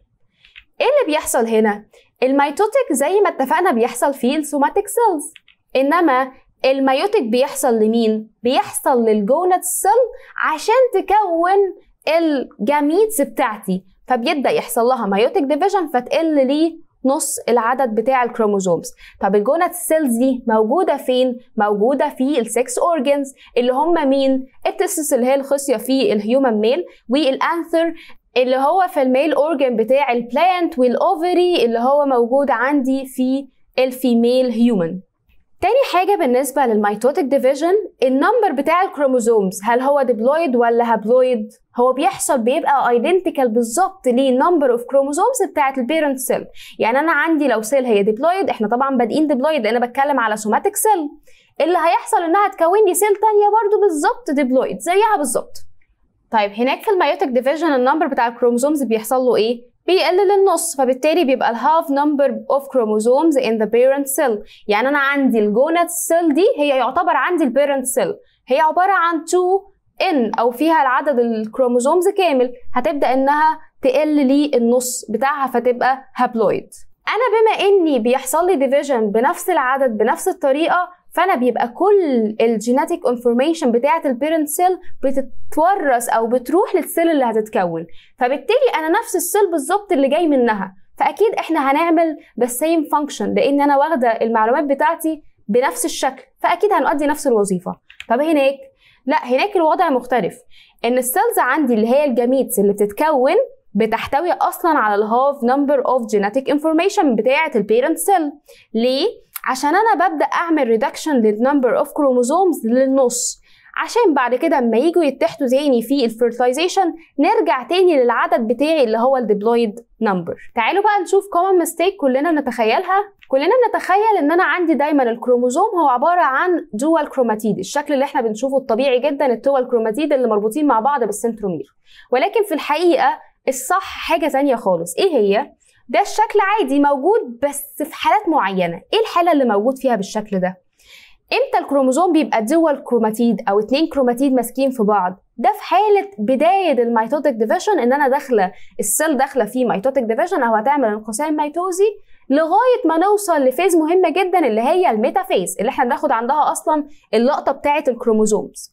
ايه اللي بيحصل هنا الميتوتيك زي ما اتفقنا بيحصل في السوماتيك سيلز انما الميوتيك بيحصل لمين بيحصل للجونات سيل عشان تكون الجاميتس بتاعتي فبيبدا يحصل لها مايوتيك ديفيجن فتقل لي نص العدد بتاع الكروموزومز طب الجونات سيلز دي موجوده فين موجوده في السكس اورجنز اللي هم مين التستس اللي هي الخصيه في الهيومن ميل والانثر اللي هو في الميل اورجن بتاع البلانت والاوفري اللي هو موجود عندي في الفيميل هيومن تاني حاجه بالنسبه للميتوتيك ديفيجن النمبر بتاع الكروموزومز هل هو ديبلويد ولا هابلويد هو بيحصل بيبقى ايدنتيكال بالظبط للنمبر اوف كروموزومز بتاعه البيرنت سيل يعني انا عندي لو سيل هي ديبلويد احنا طبعا بادئين ديبلويد لان بتكلم على سوماتيك سيل اللي هيحصل انها تكون لي سيل تانية برضه بالظبط ديبلويد زيها بالظبط طيب هناك في الميوتيك ديفيجن النمبر بتاع الكروموزومز بيحصل له ايه بيقلل النص فبالتالي بيبقى الهاف نمبر اوف كروموزومز ان ذا بيرنت سيل يعني انا عندي الجونات سيل دي هي يعتبر عندي البيرنت سيل هي عباره عن 2 ان او فيها العدد الكروموزومز كامل هتبدا انها تقل لي النص بتاعها فتبقى هابلويد انا بما اني بيحصل لي ديفيجن بنفس العدد بنفس الطريقه فانا بيبقى كل الجيناتيك انفورميشن بتاعه البيرنت سيل بتتورث او بتروح للسيل اللي هتتكون فبالتالي انا نفس السيل بالظبط اللي جاي منها فاكيد احنا هنعمل ذا سيم فانكشن لان انا واخده المعلومات بتاعتي بنفس الشكل فاكيد هنؤدي نفس الوظيفه طب هناك لا هناك الوضع مختلف ان السيلز عندي اللي هي الجاميتس اللي بتتكون بتحتوي اصلا على الهاف نمبر اوف جينيتك انفورميشن بتاعه البيرنت سيل ليه عشان انا ببدا اعمل ريدكشن للنمبر اوف كروموزومز للنص عشان بعد كده اما يجوا يتحدوا تاني في الفيرتلايزيشن نرجع تاني للعدد بتاعي اللي هو الديبلويد نمبر تعالوا بقى نشوف كومن ميستيك كلنا نتخيلها كلنا بنتخيل ان انا عندي دايما الكروموزوم هو عباره عن دوال كروماتيد الشكل اللي احنا بنشوفه الطبيعي جدا التوال كروماتيد اللي مربوطين مع بعض بالسنترومير ولكن في الحقيقه الصح حاجه ثانيه خالص ايه هي ده الشكل عادي موجود بس في حالات معينه ايه الحاله اللي موجود فيها بالشكل ده امتى الكروموزوم بيبقى دول كروماتيد او اتنين كروماتيد ماسكين في بعض ده في حاله بدايه الميتوتيك ديفيجن ان انا داخله السيل داخله في ميتوتيك ديفيجن او هتعمل انقسام ميتوزي لغايه ما نوصل لفيز مهمه جدا اللي هي الميتافيز اللي احنا بناخد عندها اصلا اللقطه بتاعه الكروموزومز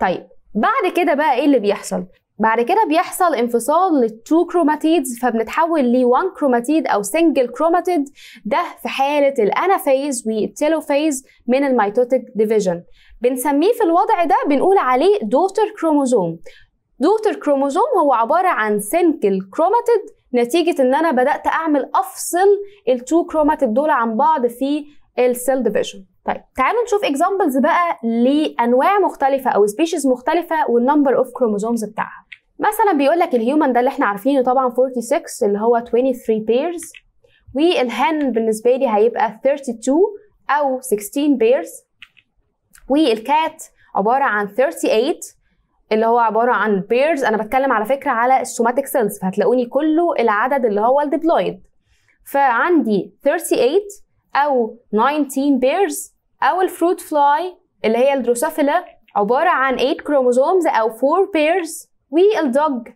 طيب بعد كده بقى ايه اللي بيحصل بعد كده بيحصل انفصال للتو كروماتيدز فبنتحول 1 كروماتيد او سنجل كروماتيد ده في حاله الانافيز والتيلوفيز من الميتوتيك ديفيجن بنسميه في الوضع ده بنقول عليه دوتر كروموزوم دوتر كروموزوم هو عباره عن سنجل كروماتيد نتيجه ان انا بدات اعمل افصل التو كروماتيد دول عن بعض في السيل ديفيجن طيب تعالوا نشوف اكزامبلز بقى لانواع مختلفه او سبيشيز مختلفه والنمبر اوف كروموزومز بتاعها مثلا بيقول لك الهيومن ده اللي احنا عارفينه طبعا 46 اللي هو 23 بيرز والهن بالنسبه لي هيبقى 32 او 16 بيرز والكات عباره عن 38 اللي هو عباره عن بيرز انا بتكلم على فكره على السوماتيك سيلز فهتلاقوني كله العدد اللي هو الديبلويد فعندي 38 او 19 بيرز او الفروت فلاي اللي هي الدروسوفيلا عباره عن 8 كروموزومز او 4 بيرز والدوج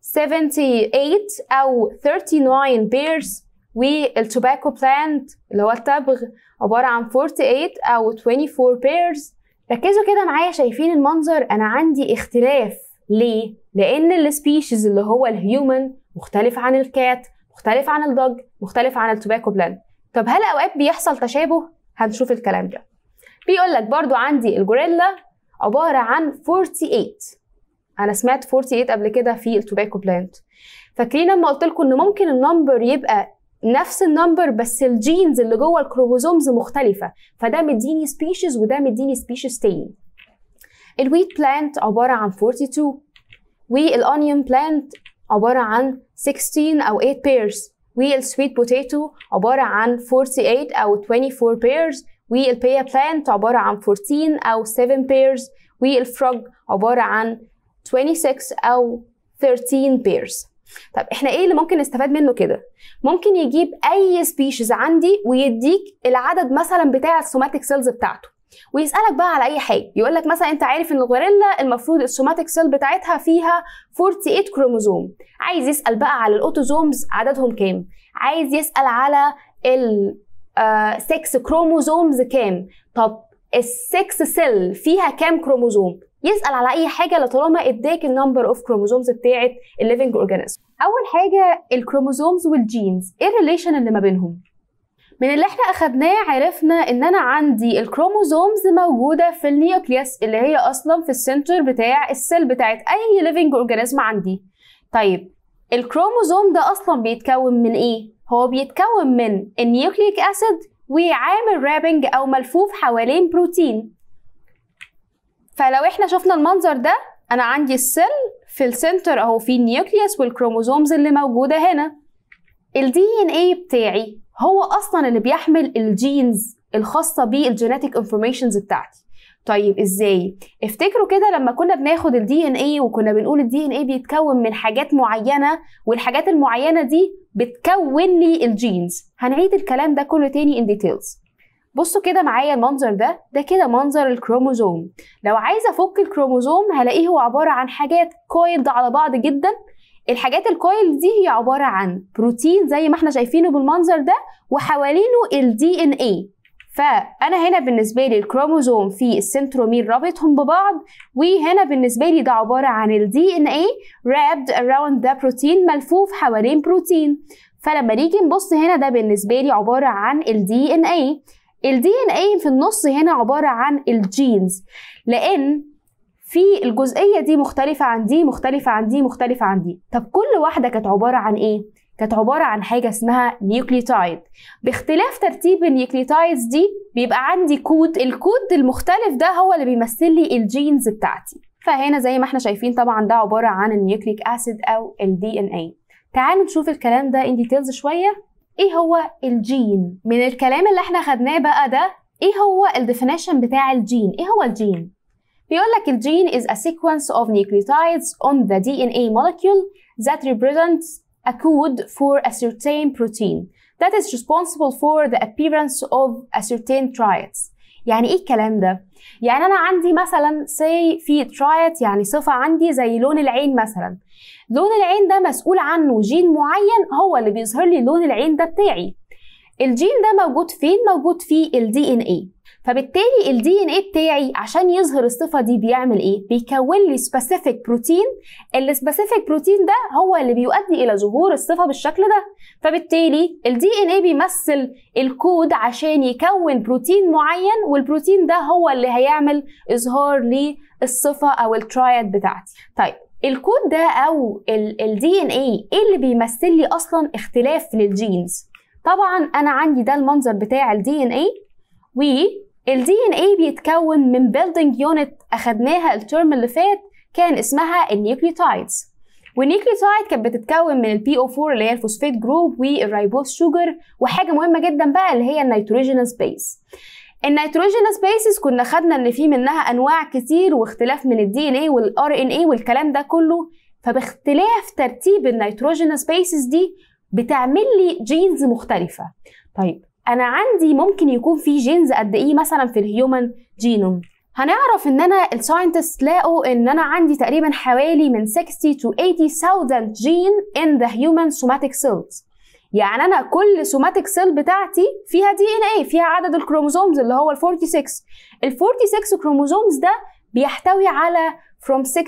78 أو 39 بيرز والتوباكو بلانت اللي هو التبغ عبارة عن 48 أو 24 بيرز ركزوا كده معايا شايفين المنظر أنا عندي اختلاف ليه؟ لأن السبيشيز اللي هو الهيومن مختلف عن الكات مختلف عن الدج مختلف عن التوباكو بلانت طب هل أوقات بيحصل تشابه؟ هنشوف الكلام ده بيقول لك برضو عندي الجوريلا عبارة عن 48 انا سمعت 48 قبل كده في التوباكو بلانت فاكرين لما قلت لكم ان ممكن النمبر يبقى نفس النمبر بس الجينز اللي جوه الكروموزومز مختلفه فده مديني سبيشيز وده مديني سبيشيز تاني الويت بلانت عباره عن 42 والاونيون بلانت عباره عن 16 او 8 بيرز والسويت بوتيتو عباره عن 48 او 24 بيرز والبيا بلانت عباره عن 14 او 7 بيرز والفروج عباره عن 26 او 13 بيرز طب احنا ايه اللي ممكن نستفاد منه كده ممكن يجيب اي سبيشيز عندي ويديك العدد مثلا بتاع السوماتيك سيلز بتاعته ويسالك بقى على اي حاجه يقول لك مثلا انت عارف ان الغوريلا المفروض السوماتيك سيل بتاعتها فيها 48 كروموزوم عايز يسال بقى على الاوتوزومز عددهم كام عايز يسال على ال 6 آه، كروموزومز كام طب ال 6 سيل فيها كام كروموزوم يسال على اي حاجه لطالما اداك النمبر اوف كروموزومز بتاعه الليفنج اورجانيزم اول حاجه الكروموزومز والجينز ايه الريليشن اللي ما بينهم من اللي احنا اخدناه عرفنا ان انا عندي الكروموزومز موجوده في النيوكليس اللي هي اصلا في السنتر بتاع السيل بتاعه اي ليفنج اورجانيزم عندي طيب الكروموزوم ده اصلا بيتكون من ايه هو بيتكون من النيوكليك اسيد وعامل رابنج او ملفوف حوالين بروتين فلو احنا شفنا المنظر ده انا عندي السيل في السنتر اهو في النيوكليوس والكروموزومز اللي موجوده هنا الدي ان ايه بتاعي هو اصلا اللي بيحمل الجينز الخاصه الجينيتك انفورميشنز بتاعتي طيب ازاي افتكروا كده لما كنا بناخد الدي ان ايه وكنا بنقول الدي ان ايه بيتكون من حاجات معينه والحاجات المعينه دي بتكون لي الجينز هنعيد الكلام ده كله تاني ان ديتيلز بصوا كده معايا المنظر ده ده كده منظر الكروموزوم لو عايزه افك الكروموزوم هلاقيه هو عباره عن حاجات كويلد على بعض جدا الحاجات الكويل دي هي عباره عن بروتين زي ما احنا شايفينه بالمنظر ده وحوالينه الدي ان اي فانا هنا بالنسبه لي الكروموزوم في السنترومير رابطهم ببعض وهنا بالنسبه لي ده عباره عن الدي ان اي wrapped around ده بروتين ملفوف حوالين بروتين فلما نيجي نبص هنا ده بالنسبه لي عباره عن الدي ان اي الدي ان اي في النص هنا عباره عن الجينز لان في الجزئيه دي مختلفه عن دي مختلفه عن دي مختلفه عن دي طب كل واحده كانت عباره عن ايه كانت عباره عن حاجه اسمها نيوكليوتايد باختلاف ترتيب النيوكليوتايدز دي بيبقى عندي كود الكود المختلف ده هو اللي بيمثل لي الجينز بتاعتي فهنا زي ما احنا شايفين طبعا ده عباره عن النيوكليك اسيد او الدي ان اي تعالوا نشوف الكلام ده ان ديتيلز شويه ايه هو الجين من الكلام اللي احنا خدناه بقى ده ايه هو الديفينيشن بتاع الجين ايه هو الجين بيقول لك الجين is a sequence of nucleotides on the DNA molecule that represents a code for a certain protein that is responsible for the appearance of a certain triads. يعني ايه الكلام ده؟ يعني انا عندي مثلا say في triad يعني صفة عندي زي لون العين مثلا لون العين ده مسؤول عنه جين معين هو اللي بيظهر لي لون العين ده بتاعي الجين ده موجود فين موجود في الدي ان ايه فبالتالي الدي ان ايه بتاعي عشان يظهر الصفه دي بيعمل ايه بيكون لي سبيسيفيك بروتين السبيسيفيك بروتين ده هو اللي بيؤدي الى ظهور الصفه بالشكل ده فبالتالي الدي ان ايه بيمثل الكود عشان يكون بروتين معين والبروتين ده هو اللي هيعمل اظهار للصفه او الترايد بتاعتي طيب الكود ده او الدي ان ايه اللي بيمثل لي اصلا اختلاف للجينز طبعا انا عندي ده المنظر بتاع الدي ان ايه والدي ان ايه بيتكون من بيلدينج يونت اخدناها الترم اللي فات كان اسمها النيوكليوتايدز والنيوكليوتايد كانت بتتكون من البي او 4 اللي هي الفوسفيت جروب والريبوز شوجر وحاجه مهمه جدا بقى اللي هي النيتروجينس بيس النيتروجينس بيسز كنا خدنا ان في منها انواع كتير واختلاف من الدي ان ايه والار ان ايه والكلام ده كله فباختلاف ترتيب النيتروجينس بيسز دي بتعمل لي جينز مختلفه طيب انا عندي ممكن يكون في جينز قد ايه مثلا في الهيومن جينوم هنعرف ان انا الساينتست لقوا ان انا عندي تقريبا حوالي من 60 to 80,000 جين in the human somatic cells يعني انا كل سوماتيك سيل بتاعتي فيها دي ان اي فيها عدد الكروموزومز اللي هو ال 46 ال 46 كروموزومز ده بيحتوي على from 16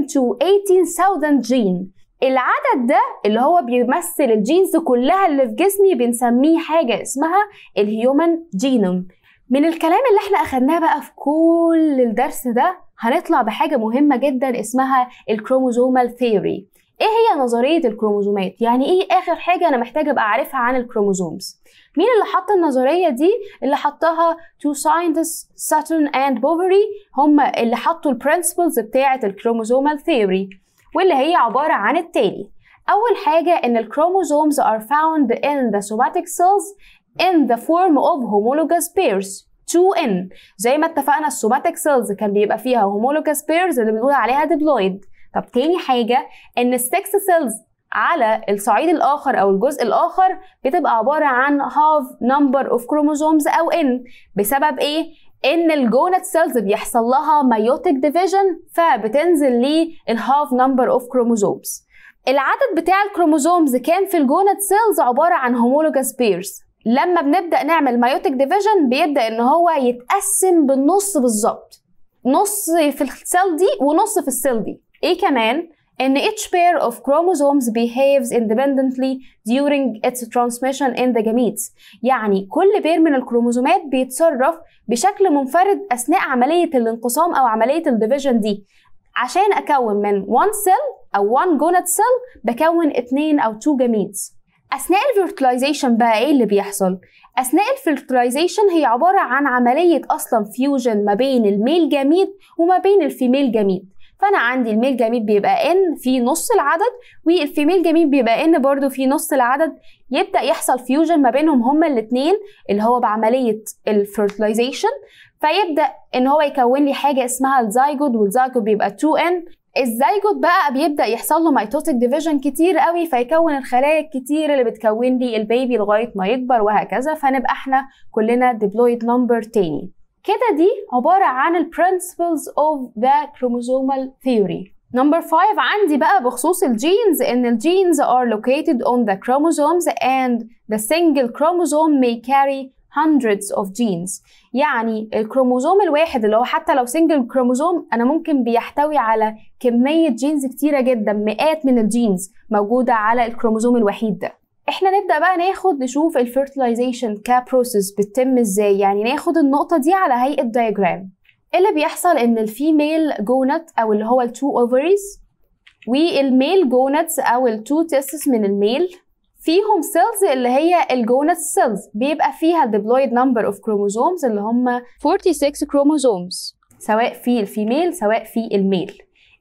to 18000 جين العدد ده اللي هو بيمثل الجينز كلها اللي في جسمي بنسميه حاجه اسمها الهيومن جينوم من الكلام اللي احنا اخدناه بقى في كل الدرس ده هنطلع بحاجه مهمه جدا اسمها الكروموزومال ثيوري ايه هي نظريه الكروموزومات يعني ايه اخر حاجه انا محتاجه ابقى عارفها عن الكروموزومز مين اللي حط النظريه دي اللي حطها تو ساينتس ساتون اند بوفري هم اللي حطوا البرنسبلز بتاعه الكروموزومال ثيوري واللي هي عباره عن التالي اول حاجه ان الكروموزومز are found in the somatic cells in the form of homologous pairs 2n زي ما اتفقنا السوماتيك سيلز كان بيبقى فيها homologous pairs اللي بنقول عليها ديبلويد طب تاني حاجه ان السكس سيلز على الصعيد الاخر او الجزء الاخر بتبقى عباره عن هاف نمبر اوف كروموزومز او ان بسبب ايه ان الجونت سيلز بيحصل لها ميوتيك ديفيجن فبتنزل للهاف نمبر اوف كروموزومز العدد بتاع الكروموزومز كان في الجونت سيلز عباره عن هومولوجاس بيرز لما بنبدا نعمل ميوتيك ديفيجن بيبدا ان هو يتقسم بالنص بالظبط نص في السيل دي ونص في السيل دي ايه كمان ان each pair of chromosomes behaves independently during its transmission in the gametes يعني كل بير من الكروموزومات بيتصرف بشكل منفرد اثناء عمليه الانقسام او عمليه الديفيجن دي عشان اكون من one cell او one gonad cell بكون اتنين او two gametes اثناء الفيرتلايزيشن بقى ايه اللي بيحصل اثناء الفيرتلايزيشن هي عباره عن عمليه اصلا فيوجن ما بين الميل جميد وما بين الفيميل جميد فانا عندي الميل جميل بيبقى ان في نص العدد والفيميل جميل بيبقى ان برضو في نص العدد يبدا يحصل فيوجن ما بينهم هما الاثنين اللي هو بعمليه الفيرتلايزيشن فيبدا ان هو يكون لي حاجه اسمها الزايجود والزايجود بيبقى 2n الزايجود بقى بيبدا يحصل له ميتوتيك ديفيجن كتير قوي فيكون الخلايا الكتير اللي بتكون لي البيبي لغايه ما يكبر وهكذا فنبقى احنا كلنا ديبلويد نمبر تاني كده دي عبارة عن ال principles of the chromosomal theory Number 5 عندي بقى بخصوص الجينز ان الجينز are located on the chromosomes and the single chromosome may carry hundreds of genes يعني الكروموزوم الواحد اللي هو حتى لو سنجل كروموزوم انا ممكن بيحتوي على كمية جينز كتيرة جدا مئات من الجينز موجودة على الكروموزوم الوحيد ده احنا نبدا بقى ناخد نشوف الفيرتلايزيشن كبروسيس بتتم ازاي يعني ناخد النقطه دي على هيئه دايجرام اللي بيحصل ان الفيميل جونت او اللي هو التو اوفريز والميل جونتس او التو تيستس من الميل فيهم سيلز اللي هي الجونت سيلز بيبقى فيها ديبلويد نمبر اوف كروموزومز اللي هم 46 كروموزومز سواء في الفيميل سواء في الميل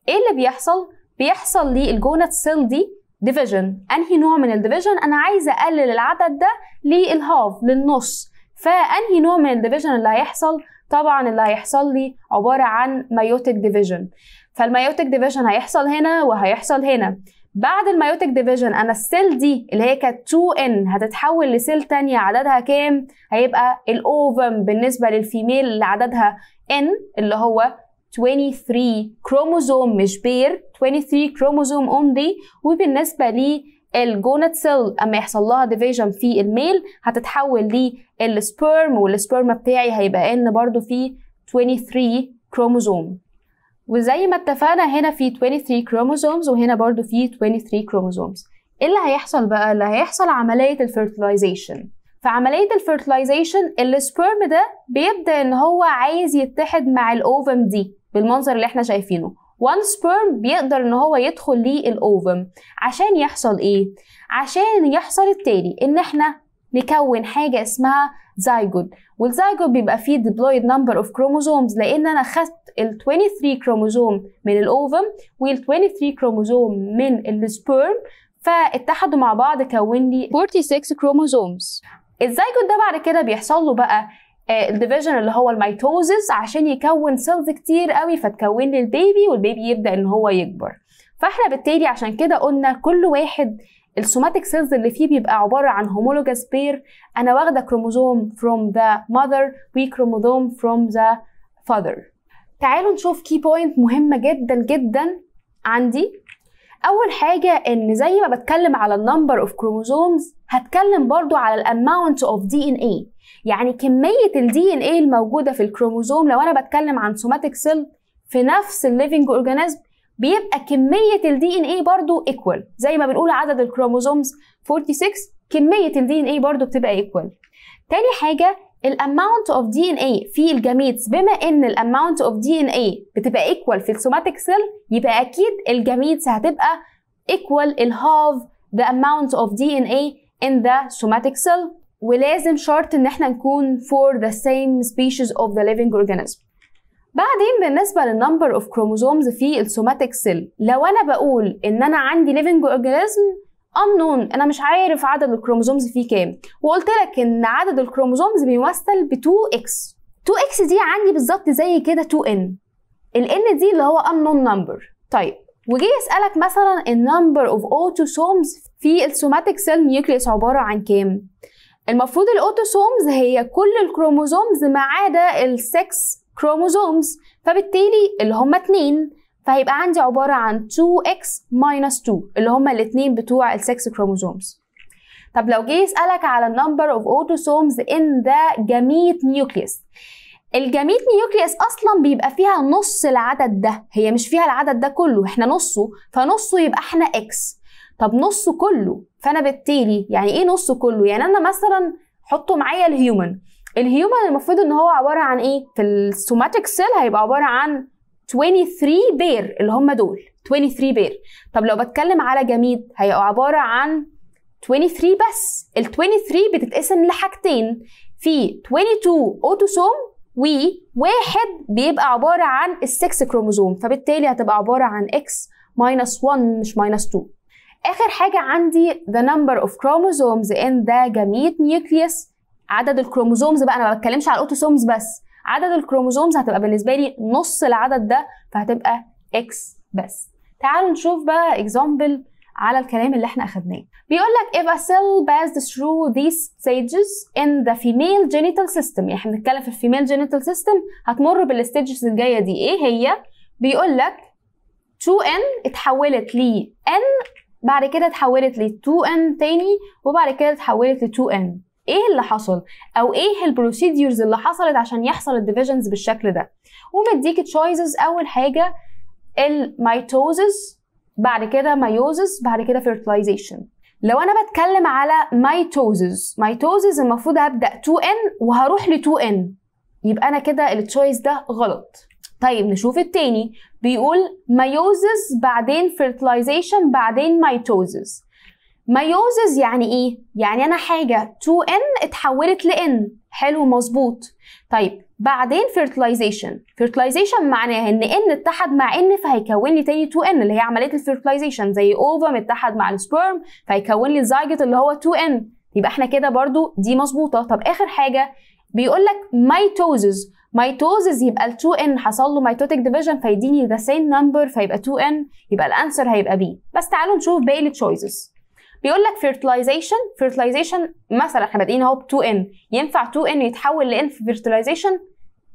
ايه اللي بيحصل بيحصل للجونت سيل دي ديفيجن انهي نوع من الديفيجن انا عايزه اقلل العدد ده للهاف للنص فانهي نوع من الديفيجن اللي هيحصل طبعا اللي هيحصل لي عباره عن مايوتك ديفيجن فالمايوتك ديفيجن هيحصل هنا وهيحصل هنا بعد المايوتك ديفيجن انا السيل دي اللي هي كانت 2 n هتتحول لسيل تانية عددها كام هيبقى الاوفم بالنسبه للفيميل اللي عددها n اللي هو 23 كروموزوم مش بير 23 كروموزوم اونلي وبالنسبه للجونات سيل اما يحصل لها ديفيجن في الميل هتتحول للسبرم والسبرم بتاعي هيبقى ان برضو في 23 كروموزوم وزي ما اتفقنا هنا في 23 كروموزومز وهنا برضو في 23 كروموزومز ايه اللي هيحصل بقى اللي هيحصل عمليه الفيرتلايزيشن في عملية الفيرتلايزيشن السبرم ده بيبدأ إن هو عايز يتحد مع الأوفم دي بالمنظر اللي احنا شايفينه وان سبيرم بيقدر ان هو يدخل للاوفم عشان يحصل ايه عشان يحصل التالي ان احنا نكون حاجه اسمها زايجود والزايجود بيبقى فيه ديبلويد نمبر اوف كروموزومز لان انا خدت ال 23 كروموزوم من الاوفم وال 23 كروموزوم من السبيرم فاتحدوا مع بعض كون لي 46 كروموزومز الزايجود ده بعد كده بيحصل له بقى الديفيجن آه، اللي هو الميتوزس عشان يكون سيلز كتير قوي فتكون لي البيبي والبيبي يبدا ان هو يكبر فاحنا بالتالي عشان كده قلنا كل واحد السوماتيك سيلز اللي فيه بيبقى عباره عن هومولوجاس بير انا واخده كروموزوم فروم ذا mother وكروموزوم فروم ذا فاذر تعالوا نشوف كي بوينت مهمه جدا جدا عندي اول حاجه ان زي ما بتكلم على النمبر اوف كروموزومز هتكلم برضو على الاماونت اوف دي ان ايه يعني كميه الدي ان ايه الموجوده في الكروموزوم لو انا بتكلم عن سوماتيك سيل في نفس الليفنج اورجانيزم بيبقى كميه الدي ان ايه برضو ايكوال زي ما بنقول عدد الكروموزومز 46 كميه الدي ان ايه برضو بتبقى ايكوال تاني حاجه الاماونت اوف دي ان ايه في الجميتس بما ان الاماونت اوف دي ان ايه بتبقى ايكوال في السوماتيك سيل يبقى اكيد الجميتس هتبقى ايكوال الهاف ذا اماونت اوف دي ان ايه in the somatic cell ولازم شرط ان احنا نكون for the same species of the living organism بعدين بالنسبه للنمبر اوف كروموزومز في السوماتيك سيل لو انا بقول ان انا عندي living organism unknown انا مش عارف عدد الكروموزومز فيه كام وقلت لك ان عدد الكروموزومز بيمثل ب 2x 2x دي عندي بالظبط زي كده 2n الn دي اللي هو unknown number طيب وجي يسألك مثلا النمبر اوف اوتوسومز في السوماتيك سيل نيوكليس عبارة عن كام؟ المفروض الاوتوسومز هي كل الكروموزومز ما عدا السكس كروموزومز فبالتالي اللي هما اتنين فهيبقى عندي عبارة عن 2x 2 اللي هما الاتنين بتوع السكس كروموزومز طب لو جه يسألك على number of autosomes in the جميت nucleus الجميت نيوكليس اصلا بيبقى فيها نص العدد ده هي مش فيها العدد ده كله احنا نصه فنصه يبقى احنا اكس طب نصه كله فانا بالتالي يعني ايه نصه كله يعني انا مثلا حطه معايا الهيومن الهيومن المفروض ان هو عباره عن ايه في السوماتيك سيل هيبقى عباره عن 23 بير اللي هم دول 23 بير طب لو بتكلم على جميد هيبقى عباره عن 23 بس ال 23 بتتقسم لحاجتين في 22 اوتوسوم وواحد بيبقى عباره عن السكس كروموزوم فبالتالي هتبقى عباره عن اكس ماينس 1 مش ماينس 2 اخر حاجه عندي the number of chromosomes in the gamete nucleus عدد الكروموزومز بقى انا ما بتكلمش على الاوتوسومز بس عدد الكروموزومز هتبقى بالنسبه لي نص العدد ده فهتبقى x بس تعالوا نشوف بقى اكزامبل على الكلام اللي احنا اخدناه بيقول لك if a cell passed through these stages in the female genital system يعني احنا بنتكلم في الفيميل جينيتال سيستم هتمر بالستيجز الجايه دي ايه هي بيقول لك 2n اتحولت ل n بعد كده اتحولت ل 2n تاني وبعد كده اتحولت ل 2n ايه اللي حصل او ايه البروسيديورز اللي حصلت عشان يحصل الديفيجنز بالشكل ده ومديك تشويسز اول حاجه الميتوزس بعد كده مايوزس بعد كده فيرتلايزيشن لو انا بتكلم على ميتوزس ميتوزس المفروض ابدا 2n وهروح ل 2n يبقى انا كده التشويس ده غلط طيب نشوف التاني بيقول مايوزز بعدين فرتلايزيشن بعدين ميتوزز مايوزز يعني ايه؟ يعني انا حاجة 2n اتحولت ل n حلو مظبوط طيب بعدين فرتلايزيشن فرتلايزيشن معناها ان n اتحد مع n فهيكون لي تاني 2n اللي هي عملية الفيرتلايزيشن زي اوفم اتحد مع السبرم فهيكون لي الزيجت اللي هو 2n يبقى احنا كده برضو دي مظبوطة طب اخر حاجة بيقول لك ميتوزز ميتوزز يبقى ال 2 n حصل له ميتوتيك ديفيجن فيديني ذا سيم نمبر فيبقى 2 n يبقى الانسر هيبقى بي بس تعالوا نشوف باقي التشويسز بيقول لك فيرتلايزيشن فيرتلايزيشن مثلا احنا بادئين اهو ب 2 n ينفع 2 n يتحول ل n في فيرتلايزيشن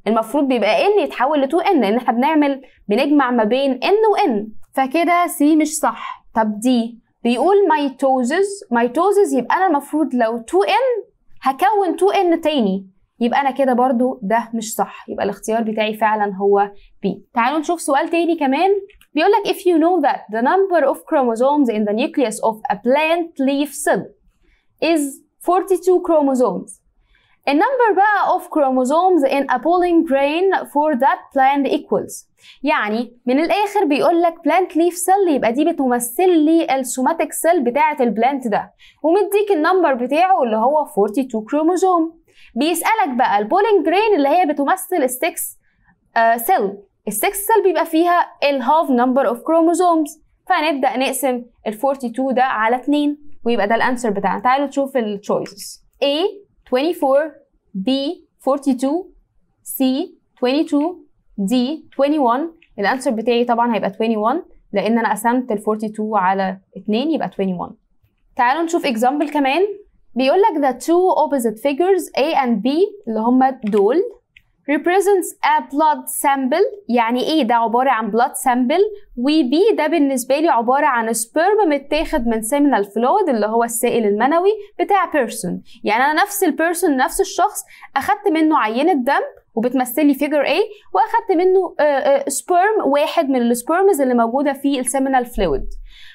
المفروض بيبقى n يتحول ل 2 n لان احنا بنعمل بنجمع ما بين n و n فكده c مش صح طب دي بيقول ميتوزز ميتوزز يبقى انا المفروض لو 2 n هكون 2 n تاني يبقى انا كده برضو ده مش صح يبقى الاختيار بتاعي فعلا هو بي تعالوا نشوف سؤال تاني كمان بيقول لك if you know that the number of chromosomes in the nucleus of a plant leaf cell is 42 chromosomes A number بقى of chromosomes in a pollen grain for that plant equals يعني من الآخر بيقول لك plant leaf cell يبقى دي بتمثل لي السوماتيك سيل بتاعة البلانت ده ومديك النمبر بتاعه اللي هو 42 كروموزوم بيسألك بقى البولينج جرين اللي هي بتمثل السكس سيل السكس سيل بيبقى فيها الهاف نمبر اوف كروموزومز فهنبدأ نقسم ال 42 ده على 2 ويبقى ده الانسر بتاعنا تعالوا تشوف التشويسز A 24 B 42 C 22 D 21 الانسر بتاعي طبعا هيبقى 21 لان انا قسمت ال 42 على 2 يبقى 21 تعالوا نشوف اكزامبل كمان بيقول لك the two opposite figures A and B اللي هما دول represents a blood sample يعني ايه ده عبارة عن blood sample و B ده بالنسبة لي عبارة عن sperm متاخد من seminal fluid اللي هو السائل المنوي بتاع person يعني أنا نفس ال person نفس الشخص أخدت منه عينة دم وبتمثل لي فيجر A وأخدت منه آه، آه، sperm واحد من السبرمز اللي موجودة في seminal fluid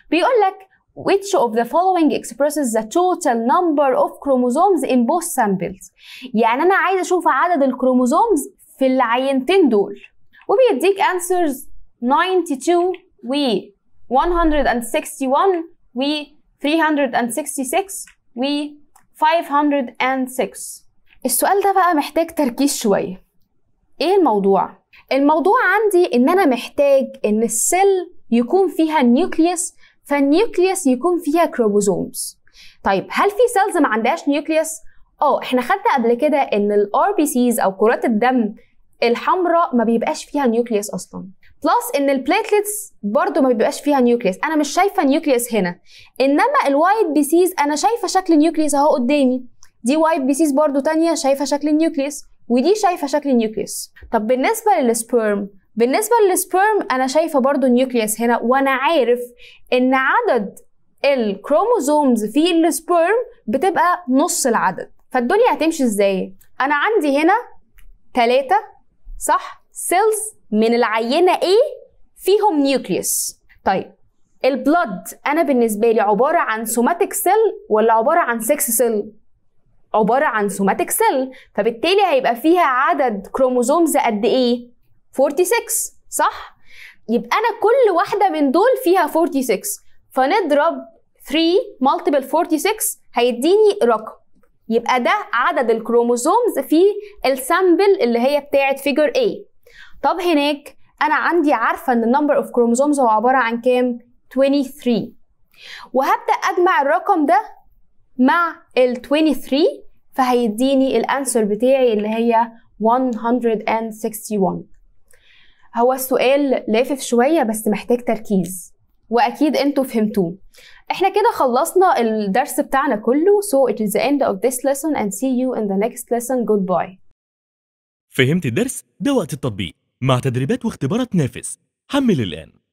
بيقول لك Which of the following expresses the total number of chromosomes in both samples؟ يعني أنا عايز أشوف عدد الكروموزومز في العينتين دول وبيديك answers 92 و 161 و 366 و 506 السؤال ده بقى محتاج تركيز شوية ايه الموضوع؟ الموضوع عندي ان انا محتاج ان السيل يكون فيها نيوكليوس فالنيوكليوس يكون فيها كروموزومز طيب هل في سيلز ما عندهاش نيوكليوس اه احنا خدنا قبل كده ان الار بي سيز او كرات الدم الحمراء ما بيبقاش فيها نيوكليوس اصلا بلس ان البليتلتس برضو ما بيبقاش فيها نيوكليوس انا مش شايفه نيوكليوس هنا انما الوايت بي سيز انا شايفه شكل نيوكليوس اهو قدامي دي وايت بي سيز برضو تانية شايفه شكل النيوكليوس ودي شايفه شكل النيوكليوس طب بالنسبه للسبرم بالنسبة للسبرم أنا شايفة برضو نيوكليس هنا وأنا عارف إن عدد الكروموزومز في السبرم بتبقى نص العدد فالدنيا هتمشي إزاي؟ أنا عندي هنا تلاتة صح؟ سيلز من العينة A فيهم نيوكليس طيب البلد أنا بالنسبة لي عبارة عن سوماتيك سيل ولا عبارة عن سكس سيل؟ عبارة عن سوماتيك سيل فبالتالي هيبقى فيها عدد كروموزومز قد إيه؟ 46 صح؟ يبقى أنا كل واحدة من دول فيها 46 فنضرب 3 multiple 46 هيديني رقم يبقى ده عدد الكروموزومز في السامبل اللي هي بتاعة فيجر A طب هناك أنا عندي عارفة إن النمبر أوف كروموزومز هو عبارة عن كام؟ 23 وهبدأ أجمع الرقم ده مع ال 23 فهيديني الانسر بتاعي اللي هي 161 هو السؤال لافف شوية بس محتاج تركيز واكيد انتوا فهمتوه احنا كده خلصنا الدرس بتاعنا كله so it is the end of this lesson and see you in the next lesson goodbye فهمت الدرس ده وقت التطبيق مع تدريبات واختبارات نافس حمل الان